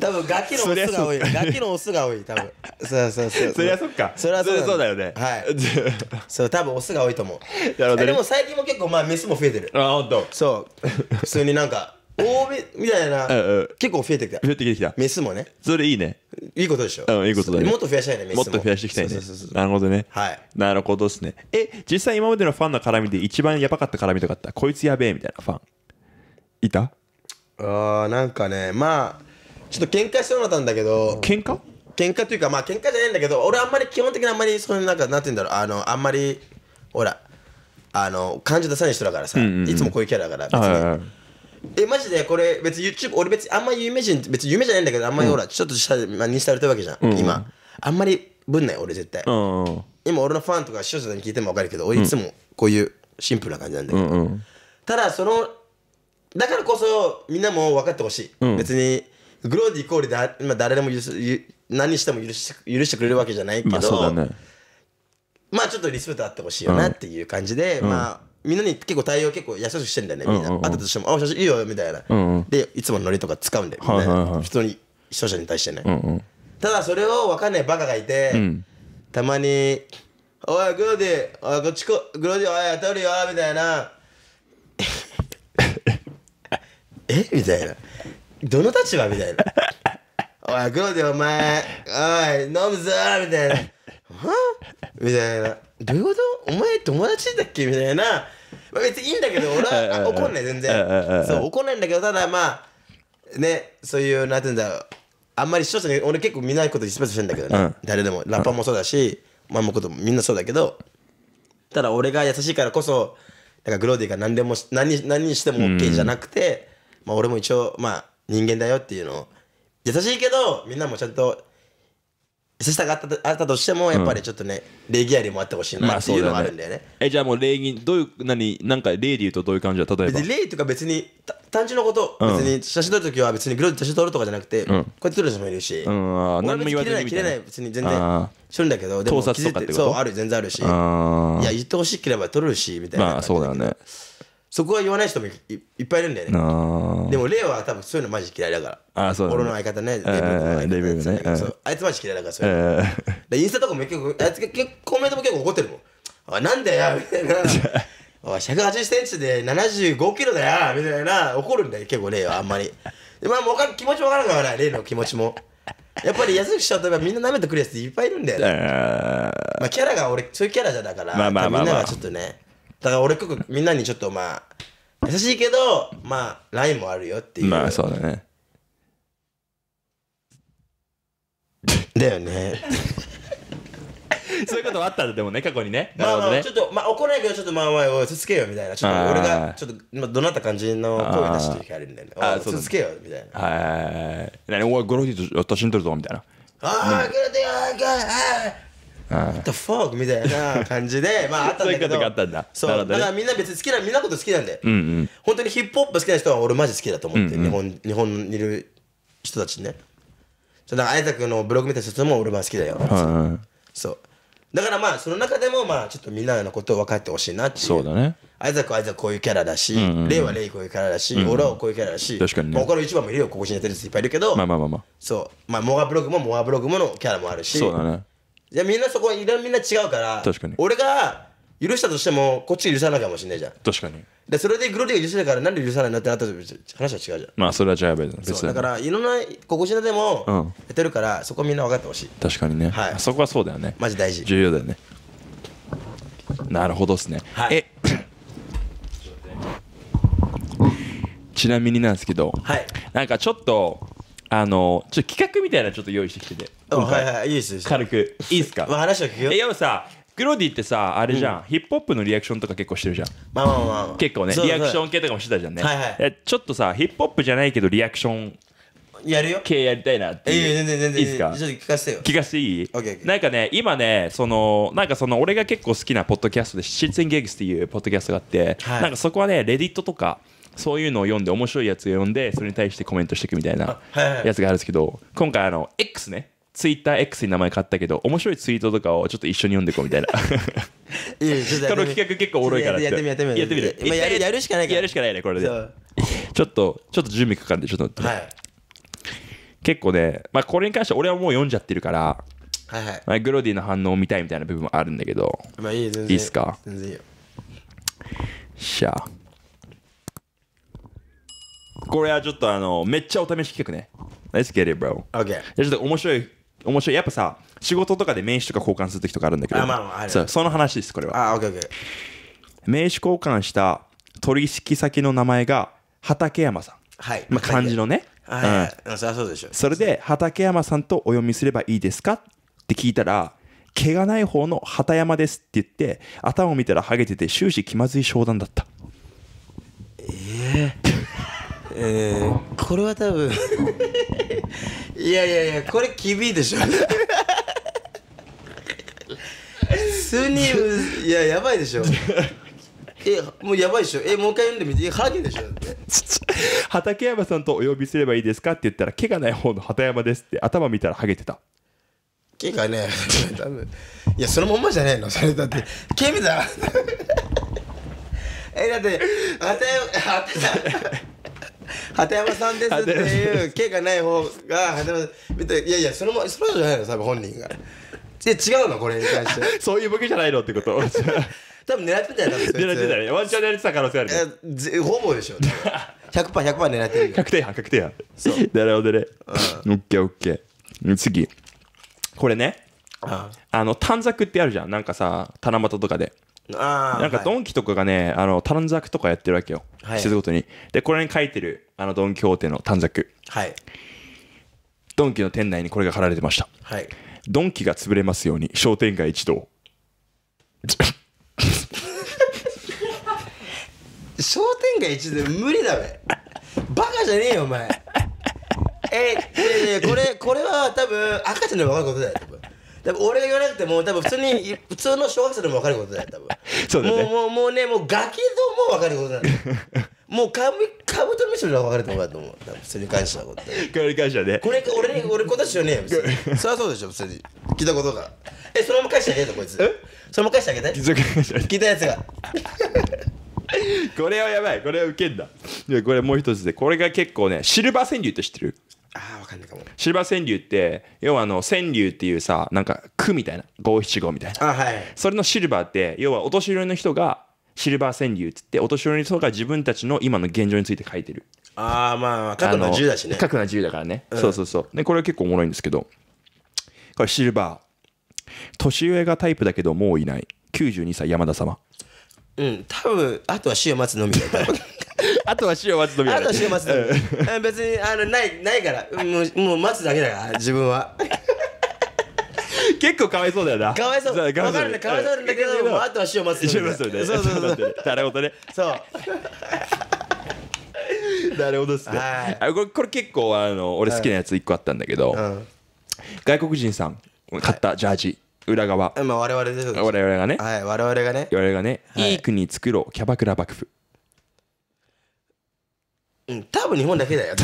Speaker 1: 多分ガキのオスが多いガキのオスが多い多分そうそうそうそりゃそっかそりゃそそうだよねはい そう多分オスが多いと思うでも最近も結構まあメスも増えてるあ本当そう普通になんか多めみたいな、結構増えてきた増えてきたメスもねそれいいねいいことでしょうん
Speaker 2: いいことだねもっと増やしたいねメスももっと増やしていきたいねなるほどねはいなるほどですね
Speaker 1: え実際今
Speaker 2: までのファンの絡みで一番やばかった絡みとかあったこいつやべえみたいなファンいた
Speaker 1: あーなんかねまあちょっと喧嘩しそうになったんだけど喧嘩喧嘩というかまあ喧嘩じゃないんだけど俺あんまり基本的にあんまりそのなんかなんて言うんだろうあのあんまりほらあの感じ出さない人だからさ、いつもこういうキャラだから別に。えマジでこれ別に YouTube 俺別にあんまり有名人別に夢じゃないんだけどあんまりほら、ちょっと下た、まあ、にしてれてるわけじゃん、うん、今あんまりぶんない俺絶対、今俺のファンとか視聴者に聞いても分かるけど俺いつもこういうシンプルな感じなんだけど、うんうん、ただそのだからこそみんなも分かってほしい、うん、別にグローディイコールだ、まあ、誰でも許す何しても許して許してくれるわけじゃないけど、まあ、そうだねまあちょっとリスペクトあってほしいよなっていう感じで、うん、まあみんなに結構対応結構優しくしてんだよねみんな、うんうん、あったとしても「あ写真いいよ」みたいな、うんうん、でいつものノリとか使うんだよ、ね、はいはい、に視聴者に対してね、うんうん、ただそれを分かんないバカがいて、うん、たまに「おいグローディおいこっちこグローディおい当たるよ」みたいな えみたいなどの立場みたいな。おい、グロディお前、おい、飲むぞみたいな。はみたいな。どういうことお前友達だっけみたいな。まあ、別にいいんだけど、俺は怒んない、全然。そう、怒んないんだけど、ただまあ、ね、そういう、なんて言うんだろう。あんまり一つに、俺結構見ないことリスペクトしてんだけどね。うん、誰でも。ラッパーもそうだし、うん、マンもこともみんなそうだけど、ただ俺が優しいからこそ、なんかグローディが何でも何何にしても OK じゃなくて、うん、まあ俺も一応まあ人間だよっていうのを優しいけどみんなもちゃんと優しさがあったあったとしてもやっぱりちょっとね、礼儀ありもあってほしいなっていうのがあるんだよね,、えじゃあ
Speaker 2: もう礼儀どういう何なんか礼で言うとどういう感じだ例えば
Speaker 1: 礼とか別に単純なこと、うん別に写真撮るときは別にグローで写真撮るとかじゃなくて、んこうやって撮る人もいるし、う
Speaker 2: んあ何も言わず切れない切れない
Speaker 1: 別に全然しるんだけどでもってそうある全然あるしいや言ってほしければ撮るしみたいなまあそうだよねそこは言わない人もいっぱいいるんだよねでもレイは多分そういうのマジ嫌いだからあそう、ね、俺の相方ねレビ
Speaker 2: ューねあいつマジ嫌いだからそう
Speaker 1: インスタとかも結構あいつ結構コメントも結構怒ってるもんあなんだよみたいな おい180センチで75キロだよみたいな怒るんだよ結構レイはあんまりでまあもうか気持ちわからんからレイの気持ちもやっぱり安くしちゃうとみんな舐めてくるやついっぱいいるんだよねまあキャラが俺そういうキャラじゃだから、まあまあまあまあ、みんなはちょっとねだから俺結構みんなにちょっとまあ優しいけどまあラインもあるよって
Speaker 2: いうまあそうだねだよ
Speaker 1: ね
Speaker 2: そういうことあったんだでもね過去にねまあまあちょっとまあ怒らないけど
Speaker 1: ちょっとまあまあ落ち着けよみたいなちょっと俺がちょっと今どなった感じの声出してる時あるんだよね落ち着けよみたい
Speaker 2: なはいはいはいいおいいロいーい私にとるぞみたいな
Speaker 1: ああ、ういグいテいはいグいテいアい What the fuck? みたいな感じで、まああったんだけど。そういうことがあったんだ。そう。だからみんな別に好きな、みんなこと好きなんで。うんうん。本当にヒップホップ好きな人は俺マジ好きだと思って、日本、日本にいる人たちね。そうだから、あやたくんのブログ見た人も俺ジ好きだよ。
Speaker 2: はい。
Speaker 1: そう。だからまあその中でもまあちょっとみんなのことを分かってほしいなっていうそうだねあいざくあいざこういうキャラだし、レイはレイこういうキャラだし、オん、俺はこういうキャラだし確かに、ね、他の一番もいるよここにやってる人いっぱいいるけどまあまあまあまあそうまあモアブログもモアブログものキャラもあるしそうだねじゃあみんなそこいろみんな違うから確かに俺が許したとしてもこっち許さないかもしれないじゃん確かにでそれでグロディが許せないからなんで許さないのってなった話は違うじゃん
Speaker 2: まあそれは違うべすだか
Speaker 1: らいろんなここしなでもやってるから、そこみんな分かってほしい確かにね、はい、そこはそうだよねマジ大
Speaker 2: 事重要だよねなるほどっすね、はい、えちなみになんですけど、はい、なんかちょっとあのちょっと企画みたいなちょっと用意してきてて今回はいはいいいです軽くいいっすかまあ話を聞くよえ、でもさ、グロディってさ、あれじゃん、ヒップホップのリアクションとか結構してるじゃん。まあまあまあまあ結構ね、リアクション系とかもしてたじゃんね。はいはいえちょっとさ、ヒップホップじゃないけど、リアクションやるよ系やりたいなってえいいや全然全然いいっすかちょっと聞かせてよ聞かせていいオッケーなんかね、今ね、その、なんかその、俺が結構好きなポッドキャストで、シッツンゲグスっていうポッドキャストがあって、はいなんかそこはね、レディットとか、そういうのを読んで面白いやつを読んでそれに対してコメントしていくみたいなやつがあるんですけど今回あの X ねツイッター X に名前買ったけど面白いツイートとかをちょっと一緒に読んでいこうみたいな
Speaker 1: いい、ちょっこの企画結構おもろいからやってみやってみやってみてややるしかないからやるしかないねこれで
Speaker 2: ちょっとちょっと準備かかるんでちょっと待って、はい、結構ねまあこれに関して俺はもう読んじゃってるからはいはいまあ、グロディの反応を見たいみたいな部分もあるんだけどまあいい全然いいっすか全然いいよしゃあこれはちょっとあの、めっちゃお試し企画ね。Let's get it, bro. o k ちょっと面白い、面白い。やっぱさ、仕事とかで名刺とか交換するととかあるんだけど、あまああそうその話です、これは。あ、オッケーオッケー。名刺交換した取引先の名前が畠山さん。はい。まあ、漢字のね。はいうん、そうでしょ。それで、畠山さんとお読みすればいいですかって聞いたら、毛がない方の畑山ですって言って、頭を見たらハゲてて終始気まずい商談だった。
Speaker 1: えええー、これは多分いやいやいやこれ厳いでしょ数人いややばいでしょえもうやばいでしょえもう一回読んでみてハゲでしょって畠 山
Speaker 2: さんとお呼びすればいいですかって言ったら毛がない方の畠山ですって頭見たらハゲてた
Speaker 1: 毛がね多分いやそのまんまじゃねえのそれだって毛見たらえだって畠山 畑山さんですっていう毛がない方が畑山さんいやいやそれもそれじゃないの多分本人が 違うのこれに関してそういうボケじゃないのってこと 多分狙ってたよ多分狙ってたねワンチャン狙ってた可能性あるほぼでしょ 100%100% 狙ってる確定犯確定犯そ
Speaker 2: うなるほどねオッケーオッケー次これねあの短冊ってあるじゃんなんかさ七夕とかでなんかドンキとかがね、あの短冊とかやってるわけよ、はい、施設ごとにでこれに書いてるあのドン・キホーテの短冊はいドンキの店内にこれが貼られてました、はい、ドンキが潰れますように商店街一同
Speaker 1: 商店街一同無理だべバカじゃねえよお前えー、えー、これこれは多分赤ちゃんでも分かることだよ多分俺が言わなくても多分普通に 普通の小学生でも分かることだよ多分 そうだねもうもうもうねもうガキども分かることだ もうカブカブトムシの分かると思うと思う多分普通に感謝ことこれに感謝ねこれ俺に俺ことしよねえそりゃそうでしょ普通に聞いたことがえそのまま返してあげてこいつそのまま返してあげて聞いたやつがこれはやばいこれはウケんだ
Speaker 2: これもう一つでこれが結構ねシルバー川柳って知ってるああ、わかんないかも。シルバー川柳って、要はあの、川柳っていうさ、なんか、句みたいな、五七五みたいな。あはい。それのシルバーって、要はお年寄りの人が、シルバー川柳っつって、お年寄りの人が自分たちの今の現状について書いてる。
Speaker 1: ああ、ま
Speaker 2: あ、書くのは自由だしね。書くのは自由だからね。うん、そうそうそう。で、これは結構おもろいんですけど、これシルバー。年上がタイプだけど、もういない。92歳山田様。
Speaker 1: うん、多分あとは週末のみだよ。あとは塩待つのみあとは塩待つのみ別にあのないないから もうもう待つだけだから自分は
Speaker 2: 結構かわいそうだよなかわいそう分かるねかわいそうなんだ
Speaker 1: けどもうあとは塩待つのみ塩待つのみそう
Speaker 2: そうそうたらごとねそうなるほどですねこれ結構あの俺好きなやつ1個あったんだけど、外国人さん買ったジャージ、裏側、
Speaker 1: まあ、我々です。我々がね、はい、我々がね
Speaker 2: 我々がね、いい国作ろうキャバクラ幕府
Speaker 1: うん、多分日本だけだよ。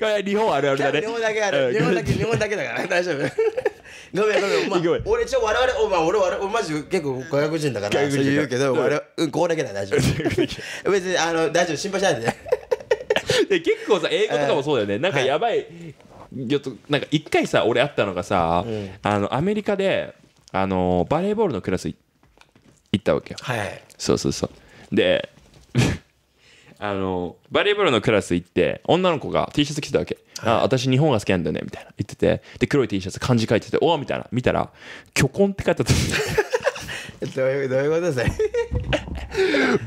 Speaker 1: これ日本あるあるだね。日本だけある。日本だけ、日本だけだから、大丈夫。ごめんごめん、お前、俺ちょ我々お前俺我々マジ結構外国人だからそう言うけど、うん、うんこれだけだ大丈夫 別にあの大丈夫心配しないでねで結
Speaker 2: 構さ英語とかもそうだよね、えー、なんかやばい、はい、ょっとなんか一回さ俺会ったのがさ、うん、あのアメリカであのバレーボールのクラス行ったわけよはいそうそうそうで あのバレーボールのクラス行って女の子が T シャツ着てたわけ、はい、あ私日本が好きなんだよねみたいな言っててで黒い T シャツ漢字書いてておおみたいな見たら「巨根」って書いてあった
Speaker 1: どういうどういうことです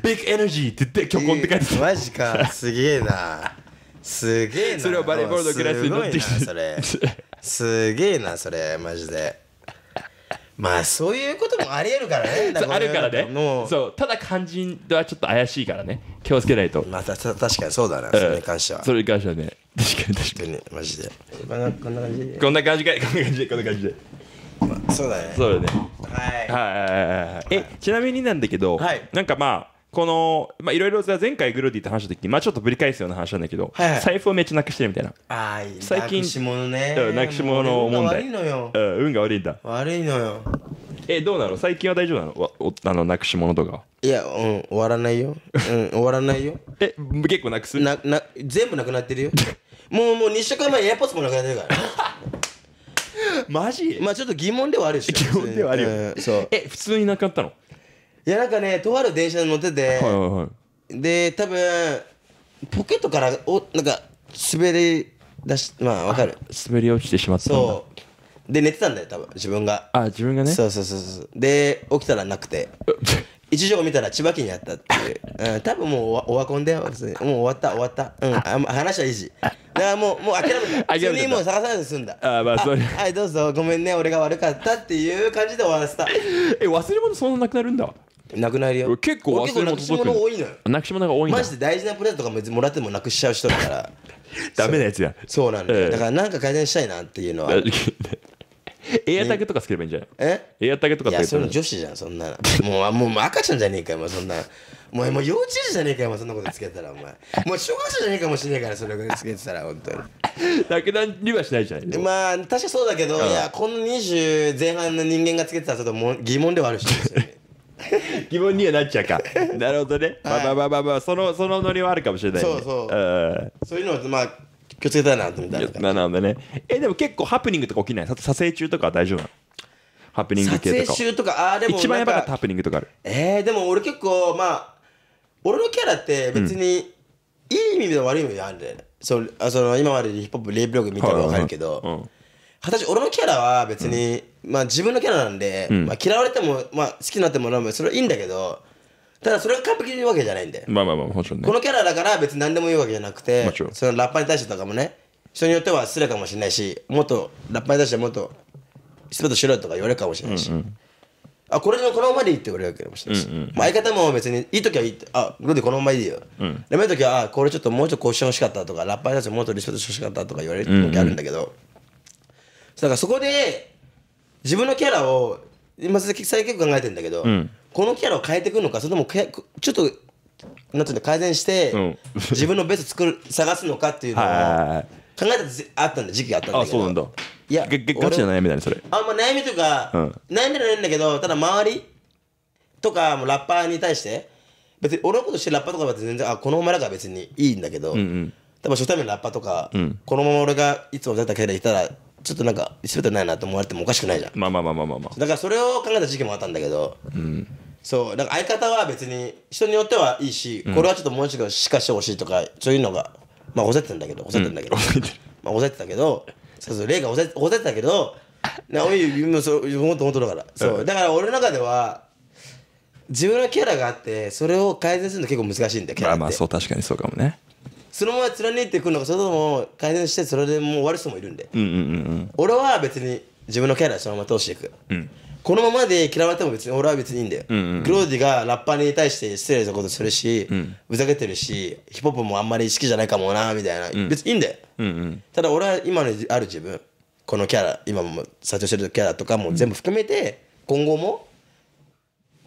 Speaker 1: ビッグエナジーって言って巨根って書いてた、えー、マジかすげえなすげえなそれをバレーボールのクラスに乗ってきてすげえなそれマジでまあそういうこともありえるからね あるからね
Speaker 2: もうそうただ肝心はちょっと怪しいからね気をつけないとまあた確かにそうだな、それに関してはそれに関してはね確かに確かにマジで
Speaker 1: こんな感じこ
Speaker 2: んな感じかこんな感じでこんな感じでまあそうだねそうだねはいはいはいはいはいえちなみになんだけど、はい、なんかまあこの、まあ、いろいろ前回グーディって話した時、まあ、ちょっとぶり返すような話なんだけど、はい財布をめっちゃなくしてるみたいな。あ最近、なくし物ね。なくし物問題。運が悪いのよ。うん、運が悪いんだ。悪いのよ。え、どうなの最近は大丈夫なのおあの、なくし物とか。
Speaker 1: いや、うん、終わらないよ。うん、終わらないよ。え、結構なくすな、な、全部なくなってるよ。もう、もう2週間前、エアポッツもなくなってるから、マジまあちょっと疑問ではあるでしょ。疑問ではあるよ。うん、そう。え、普通になくなったのいやなんかねとある電車に乗ってて、はいはいはい、で多分ポケットからおなんか滑り出しまあわかる滑り落ちてしまったんだそうで寝てたんだよ多分自分が
Speaker 2: あ自分がねそうそうそう
Speaker 1: そうで起きたらなくて 一条見たら千葉県にあったっていう、うん、多分もうオワコンだよもう終わった終わった、うん、あ話はいいしだからもうもう諦めた諦めた普通にもう探さないで済んだあまあそれはいどうぞごめんね俺が悪かったっていう感じで終わらせたえ忘れ物そんななくなるんだなくなるよ結構忘れ物届くなくし物多いのよましが多いんマジで大事なプレゼントとかももらってもなくしちゃう人だから ダメなやつやそうなんだえだからなんか改善したいなっていうのは エアタグとかつければいいんじゃないえエアタグとかつければいいやその女子じゃんそんなもうもう赤ちゃんじゃねえかよそんなもうもう幼稚園じゃねえかよそんなことつけたらお前もう小学生じゃねえかもしれないからそれぐらいつけてたら本当に だけなりはしないじゃんまあ確かそうだけど、いやこの20前半の人間がつけてたらちょっとも疑問ではあるしね 疑問にはなっちゃうか。なるほどね。まあまあまあまあまあ、その、そのノリ
Speaker 2: はあるかもしれない、ね。そうそう。うんそういうのは、まあ、気をつけたいなとみたいなな感るほどね。え、でも結構ハプニングとか起きない撮影中とかは大丈夫なのハプニング撮系影とか。中と
Speaker 1: か、ああ、でも一番やばかったハプニングとかある。えー、でも俺結構まあ俺のキャラって別に、いい意味でも悪い意味であるんだよねそあその今までヒップホップレイブログ見たら分かるけど、うん私俺のキャラは別に、まあ自分のキャラなんで、うんまあ、嫌われても、まあ、好きになってもらうもそれはいいんだけどただそれが完璧にうわけじゃないんで、まあまあまあもちろんねこのキャラだから別に何でもいいわけじゃなくてもちろんそのラッパーに対してとかもね人によっては失礼かもしれないしもっとラッパーに対してもっと失礼としろとか言われるかもしれないし、あこれのこのままでいいって言われるわけかもしれないし、まあ、相方も別にいい時はいいってあグでこのままでいいよ、うん、ダメと時はあこれちょっともうちょっとこうしてほしかったとかラッパーに対してもっとリスペクトしてほしかったとか言われる時あるんだけど、うんうんだからそこで自分のキャラを今最近考えてんだけど、うん、このキャラを変えていくのかそれともちょっとなんていうの改善して、自分のベスト作る探すのかっていうのを考えたあったんだ時期があったんだけどあそうなんだいやガチな悩みだねそれあんまあ、悩みとか、うん、悩みじゃないんだけどただ周りとかもラッパーに対して別に俺のことしてラッパーとかは全然あこのままだから別にいいんだけど、うんうん、多分初対面のラッパーとか、うん、このまま俺がいつも出たキャラいたらちょっとなんか全てないなと思われてもおかしくないじゃんまあまあまあまあまあだからそれを考えた時期もあったんだけど、うん、そうなんか相方は別に人によってはいいし、うん、これはちょっともう一度しかしてほしいとかそういうのがまあおってんだけどおってんだけど、うん、まあおってたけどそうそう例がおせおせてたけどなおいもそう本当ってるからそうだから俺の中では自分のキャラがあってそれを改善するの結構難しいんだよキャラって
Speaker 2: まあまあそう確かにそうかもね
Speaker 1: そのまま貫いてくくのかそれとも改善してそれでもう終わる人もいるんで、うんうんうん俺は別に自分のキャラそのまま通していく、うん、このままで嫌われても別に俺は別にいいんだよ、うんうんうん、グローディがラッパーに対して失礼なことするし、うん、ふざけてるしヒップホップもあんまり好きじゃないかもなみたいな、うん、別にいいんだよ、うんうん、ただ俺は今のある自分このキャラ今も社長してるキャラとかも全部含めて今後も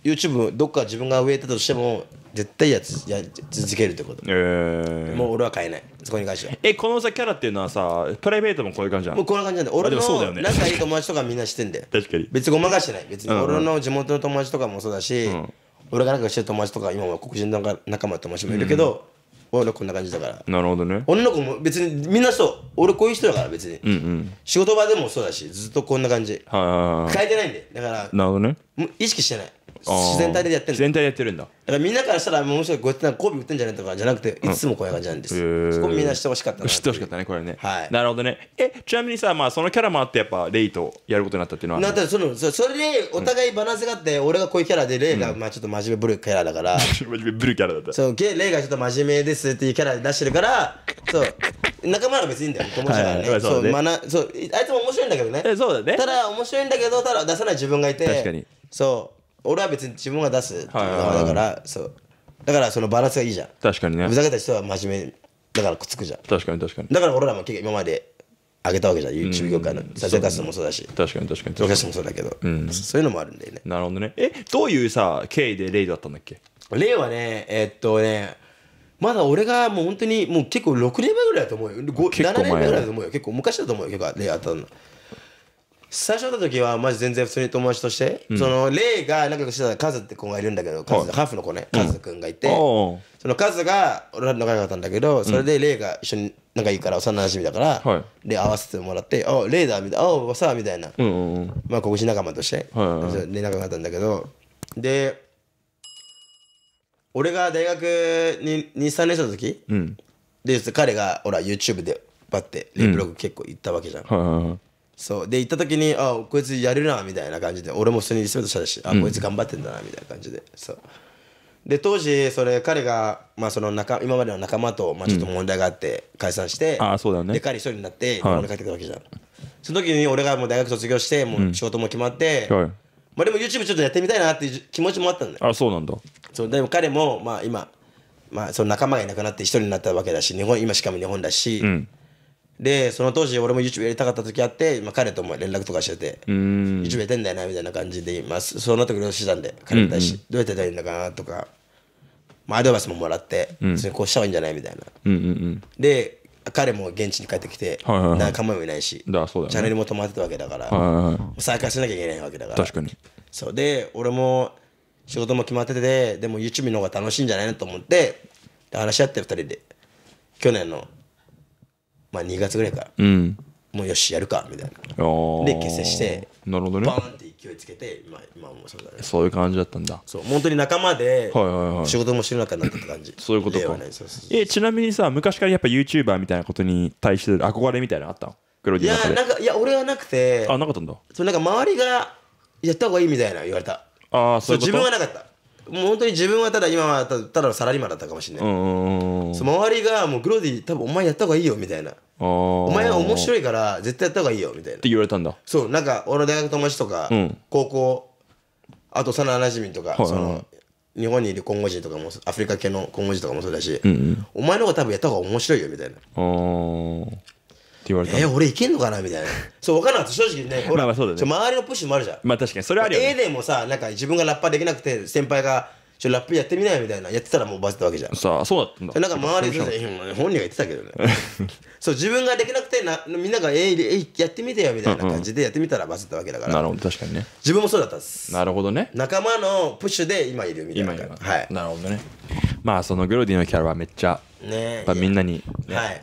Speaker 1: YouTube どっか自分が植えたとしても絶対やつや続けるってこと
Speaker 2: えー、もう俺は変えないそこに関してはえこのさキャラっていうのはさプライベートもこういう感じゃんもうこんな感
Speaker 1: じなんで俺の仲いい友達とかみんなしてんだよ確かに別にごまかしてない別に俺の地元の友達とかもそうだし、うん、俺がなんかしてる友達とか今は黒人の仲間の友達もいるけど、うん、俺はこんな感じだから
Speaker 2: なるほどね女
Speaker 1: の子も別にみんなそう俺こういう人だから別に、うんうん、仕事場でもそうだしずっとこんな感じ、
Speaker 2: 変えて
Speaker 1: ないんでだからなるほどね意識してない自然体でやってる自然体でやってるんだだからみんなからしたらもうすごいこうやってコビ売ってんじゃないとかじゃなくていつもこういう感じなんです、
Speaker 2: うん、そこみんな知ってほしかった知ってほしかったねこれね、はい、なるほどね
Speaker 1: えちなみにさ、
Speaker 2: まあ、そのキャラもあってやっぱレイとやることになったってい
Speaker 1: うのは、ね、なってそのそれでお互いバランスがあって、うん、俺がこういうキャラでレイが、まあ、ちょっと真面目ブルキャラだから 真面目ブルキャラだったそうレイがちょっと真面目ですっていうキャラで出してるから そう仲間は別にいいんだよ友達はそうね、まあ、なそうあいつも面白いんだけどねそうだねただ面白いんだけどただ出さない自分がいて確かにそう俺は別に自分が出すはだから、そうだからそのバランスがいいじゃん確かにねふざけた人は真面目だからくっつくじゃん確かに確かにだから俺らも結構今まで上げたわけじゃん YouTube 業界の再生活動もそうだし確かに確かに動もそうだけど、うんそういうのもあるんだよねなるほどねえ
Speaker 2: どういうさ経緯でレイだったんだっけレイはねえっとね
Speaker 1: まだ俺がもう本当にもう結構6年前ぐらいだと思うよ7年前ぐらいだと思うよ結構昔だと思うよ結構レイあったの最初会った時はマジ全然普通に友達として、うん、そのレイが仲良くしてたカズって子がいるんだけどカズ、はい、ハーフの子ねカズくんがいて、そのカズが俺ら仲良かったんだけどそれでレイが一緒に仲いいから幼馴染だから、はい、で合わせてもらって「あレイだ」みたいな「おさあ」みたいな、うんうんまあここし仲間として、はいはいはい、で仲良かったんだけどで俺が大学に23年生の時、うん、で彼がほら YouTube でバッてレイブログ結構行ったわけじゃん、うんはいはいはいそうで行った時にあこいつやるなみたいな感じで俺も普通にリスペクトしたし、あこいつ頑張ってんだなみたいな感じでそうで当時それ彼が、まあ、その仲今までの仲間と、まあ、ちょっと問題があって解散して、あそうだねで彼一人になって日本に帰ってきたわけじゃん、その時に俺がもう大学卒業してもう仕事も決まって、
Speaker 2: ま
Speaker 1: あ、でも YouTube ちょっとやってみたいなっていう気持ちもあったんだよあそうなんだそうでも彼も、まあ、今、まあ、その仲間がいなくなって一人になったわけだし日本今しかも日本だし、うんでその当時俺も YouTube やりたかった時あって、まあ、彼とも連絡とかしてて YouTube やってんだよなみたいな感じで今そうなってくれる手段で彼に対して、どうやってやったらいいんだかなとか、まあ、アドバイスももらって、うん、こうした方がいいんじゃないみたいな、うんうんうん、で彼も現地に帰ってきて、はいはいはい、仲間もいないし、ね、チャンネルも止まってたわけだから、はいはいはい、再開しなきゃいけないわけだから確かにそうで俺も仕事も決まっててでも YouTube の方が楽しいんじゃないのと思って話し合って2人で去年のまあ、2月ぐらいから、うん、もうよしやるかみたいなで結成してなるほど、ね、バンって勢いつけて今今もそうだね
Speaker 2: そういう感じだったんだそう本当に仲間で仕事もしてる中になった感じ そういうことか、ね、えちなみにさ昔からやっぱ YouTuber みたいなことに対して憧れみたいなのあったのいやなんか
Speaker 1: いや俺はなくてあなかったんだそうなんか周りがやった方がいいみたいな言われたああそう自分はなかったもう本当に自分はただ今はただのサラリーマンだったかもし
Speaker 2: れない、そ
Speaker 1: の周りがもうグロディ多分お前やった方がいいよみたいな
Speaker 2: お前は面白
Speaker 1: いから絶対やった方がいいよみたいなって言われたんだそうなんか俺の大学友達とか、高校あと幼なじみとか、その日本にいるコンゴ人とかもアフリカ系のコンゴ人とかもそうだし、お前の方が多分やった方が面白いよみたいな言われたえー、俺いけんのかなみたいなそう分かんなかった正直ね ほら、まあ、そうだね、周りのプッシュもあるじゃんまあ確かにそれはあるよ、ね、A でもさなんか自分がラッパーできなくて先輩がちょラップやってみないみたいなやってたらもうバズったわけじゃん
Speaker 2: さあそうだったんだなんか周りで本人が言
Speaker 1: ってたけどね そう自分ができなくてなみんなが「えで、えー、やってみてよ」みたいな感じでやってみたらバズったわけだから、うんうん、なるほど確かにね自分もそうだったんです
Speaker 2: なるほどね仲
Speaker 1: 間のプッシュで今いるみたいな今はいなるほ
Speaker 2: どねまあそのグロディのキャラはめっちゃねやっぱみんなに、ね、はい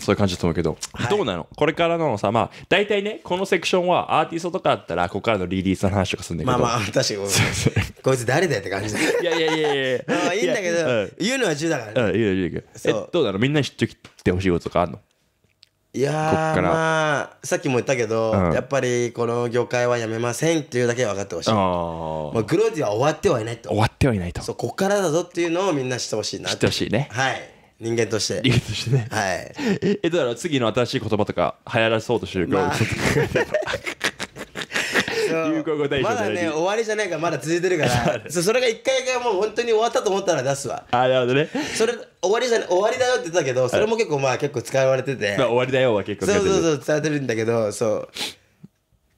Speaker 2: そういう感じだと思うけど、はい、どうなのこれからのさ、まあ、大体ね、このセクションはアーティストとかあったら、ここからのリリースの話とかするんだけど。まあまあ、確かに。
Speaker 1: こいつ誰だよって感じだいやいやいやいやまあいいんだけど、うん、言うのは10だか
Speaker 2: ら、ね。うん、言うのは自由だけど。え、どうなのみんなに知ってきてほしいこととかあるの
Speaker 1: いやまあさっきも言ったけど、うん、やっぱりこの業界はやめませんっていうだけは分かってほしい、まあ、グローディは終わってはいないと終わってはいないとそうこっからだぞっていうのをみんな知ってほしいな知ってほしいねはい人間として。理由として
Speaker 2: ね。はい。え、だから次の新しい言葉とか流行らそうとしてるから、まあ
Speaker 1: 流行語大まだね、終わりじゃないから、まだ続いてるから、そそれが一回がもう本当に終わったと思ったら出すわ。あ、なるほどね。それ、終わりじゃ終わりだよって言ったけど、それも結構まあ結構使われてて。まあ、終わりだよは結構そうてるそうそう、伝われてるんだけど、そう。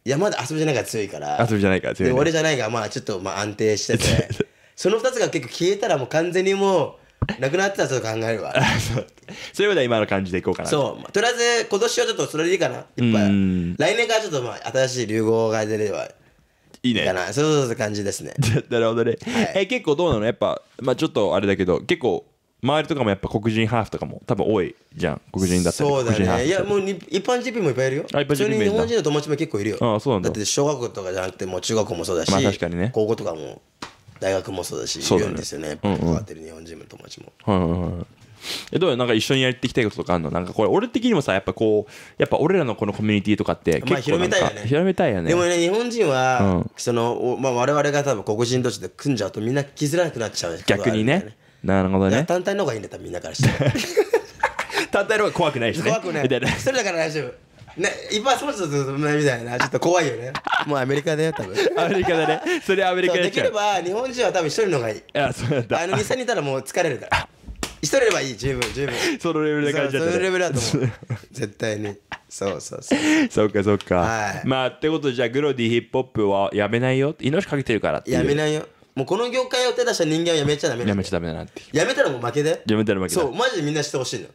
Speaker 1: いや、まだ遊びじゃないから強いから。
Speaker 2: 遊びじゃないから強いね終わりじゃ
Speaker 1: ないから、まあちょっとまあ安定してて。その2つが結構消えたらもう完全にもう、なくなってたらちょっと考えるわ そうそれまでは今の感じでいこうかなそうとりあえず今年はちょっとそれでいいかないっぱい来年からちょっとまあ新しい流行が出ればいいね。そうそうそう感じです
Speaker 2: ね。なるほどね。はい、え結構どうなのやっぱ、まあ、ちょっとあれだけど結構周りとかもやっぱ黒人ハーフとかも多分多いじゃん黒人だったりそうだねいやも
Speaker 1: う一般人もいっぱいいるよ一通に日本人の友達も結構いるよああそうなんだだって小学校とかじゃなくてもう中学校もそうだし、まあ、確かにね高校とかも大学もそうだしいるんですよねうわってる日本人の友達
Speaker 2: も。えどうなんか一緒にやっていきたいこととかあるのなんかこれ俺的にもさやっぱこうやっぱ俺らのこのコミュニティとかって結構広めたいよね
Speaker 1: 広めたいよねでもね日本人は、うん、その、まあ、我々が多分黒人同士で組んじゃうとみんな気づらくなっちゃう、ね、逆にねなるほどね単体の方がいいんだったらみんなからして単体の方が怖くないしね怖くないそれだから大丈夫ね、いっぱいそする、とみたいなちょっと怖いよねもうアメリカだよ多分アメリカだねそれアメリカできれば日本人は多分一人の方がいいあそうなんだあの店にいたらもう疲れるから一人ればいい十分十分そのレベルで感じちゃった、ね、そのレベルだと思う絶対にそうそうそう
Speaker 2: そっかそっか、はい、まあってことでじゃあグロディヒップホップはやめないよ命かけてるからってやめな
Speaker 1: いよもうこの業界を手出した人間はやめちゃダメ
Speaker 2: やめちゃダメだなっ
Speaker 1: てやめたらもう負けで
Speaker 2: やめたら負けだそう
Speaker 1: マジでみんなしてほしいの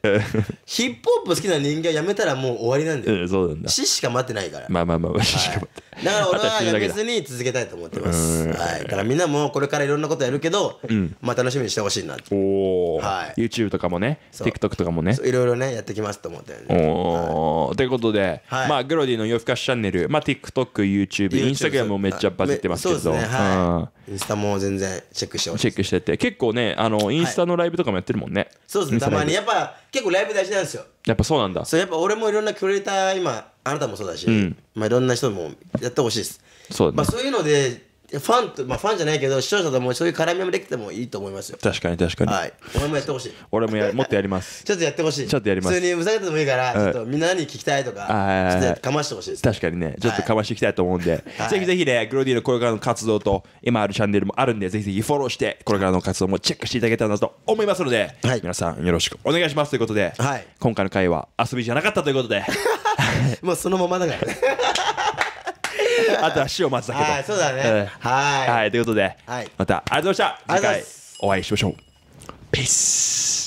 Speaker 1: ヒップホップ好きな人間はやめたらもう終わりなんだ
Speaker 2: よ、うん、そうなんだ死
Speaker 1: しか待ってないから
Speaker 2: まあまあまあ、まあ、死しか待って
Speaker 1: だから俺は別に続けたいと思
Speaker 2: ってます。はい。
Speaker 1: だからみんなもこれからいろんなことやるけど、うん、まあ楽しみにしてほしいな
Speaker 2: おお。はい。YouTube とかも
Speaker 1: ね、TikTok とかもね。いろいろね、やってきますと思っ
Speaker 2: てる、ね。おお、はい。ということで、はい、まあグロディの更かしチャンネル、まあ TikTok、YouTube、Instagram もめっちゃバズってますけど。そうですね。は
Speaker 1: い。インスタも全然チェックしてほしい。チ
Speaker 2: ェックしてて、結構ね、あのインスタのライブとかもやってるもんね。はい、そうですね。たまにやっ
Speaker 1: ぱ結構ライブ大事なんですよ。やっぱそうなんだ。そうやっぱ俺もいろんなクリエイター今。あなたもそうだし、うんまあ、いろんな人もやってほしいですそうねまあ、そういうのでファンと、まあ、ファンじゃないけど視聴者ともそういう絡みもできてもいいと思いますよ確かに確かに、はい、俺もやってほしい俺もや
Speaker 2: もっとやります
Speaker 1: ちょっとやってほしいちょっとやります普通にふざけてもいいから、ちょっとみんなに聞きたいとか、
Speaker 2: はい、ちょっとかましてほしいです、ね、確かにねちょっとかましていきたいと思うんで、はい、ぜひぜひねグロディのこれからの活動と今あるチャンネルもあるんでぜひぜひフォローしてこれからの活動もチェックしていただけたらなと思いますので、はい、皆さんよろしくお願いしますということで、はい、今回の回は遊びじゃなかったということで もうそのままだからね あとは塩松だけど。はい、そうだね。はい。はい、ということで、またありがとうございました。次回お会いしましょう。Peace.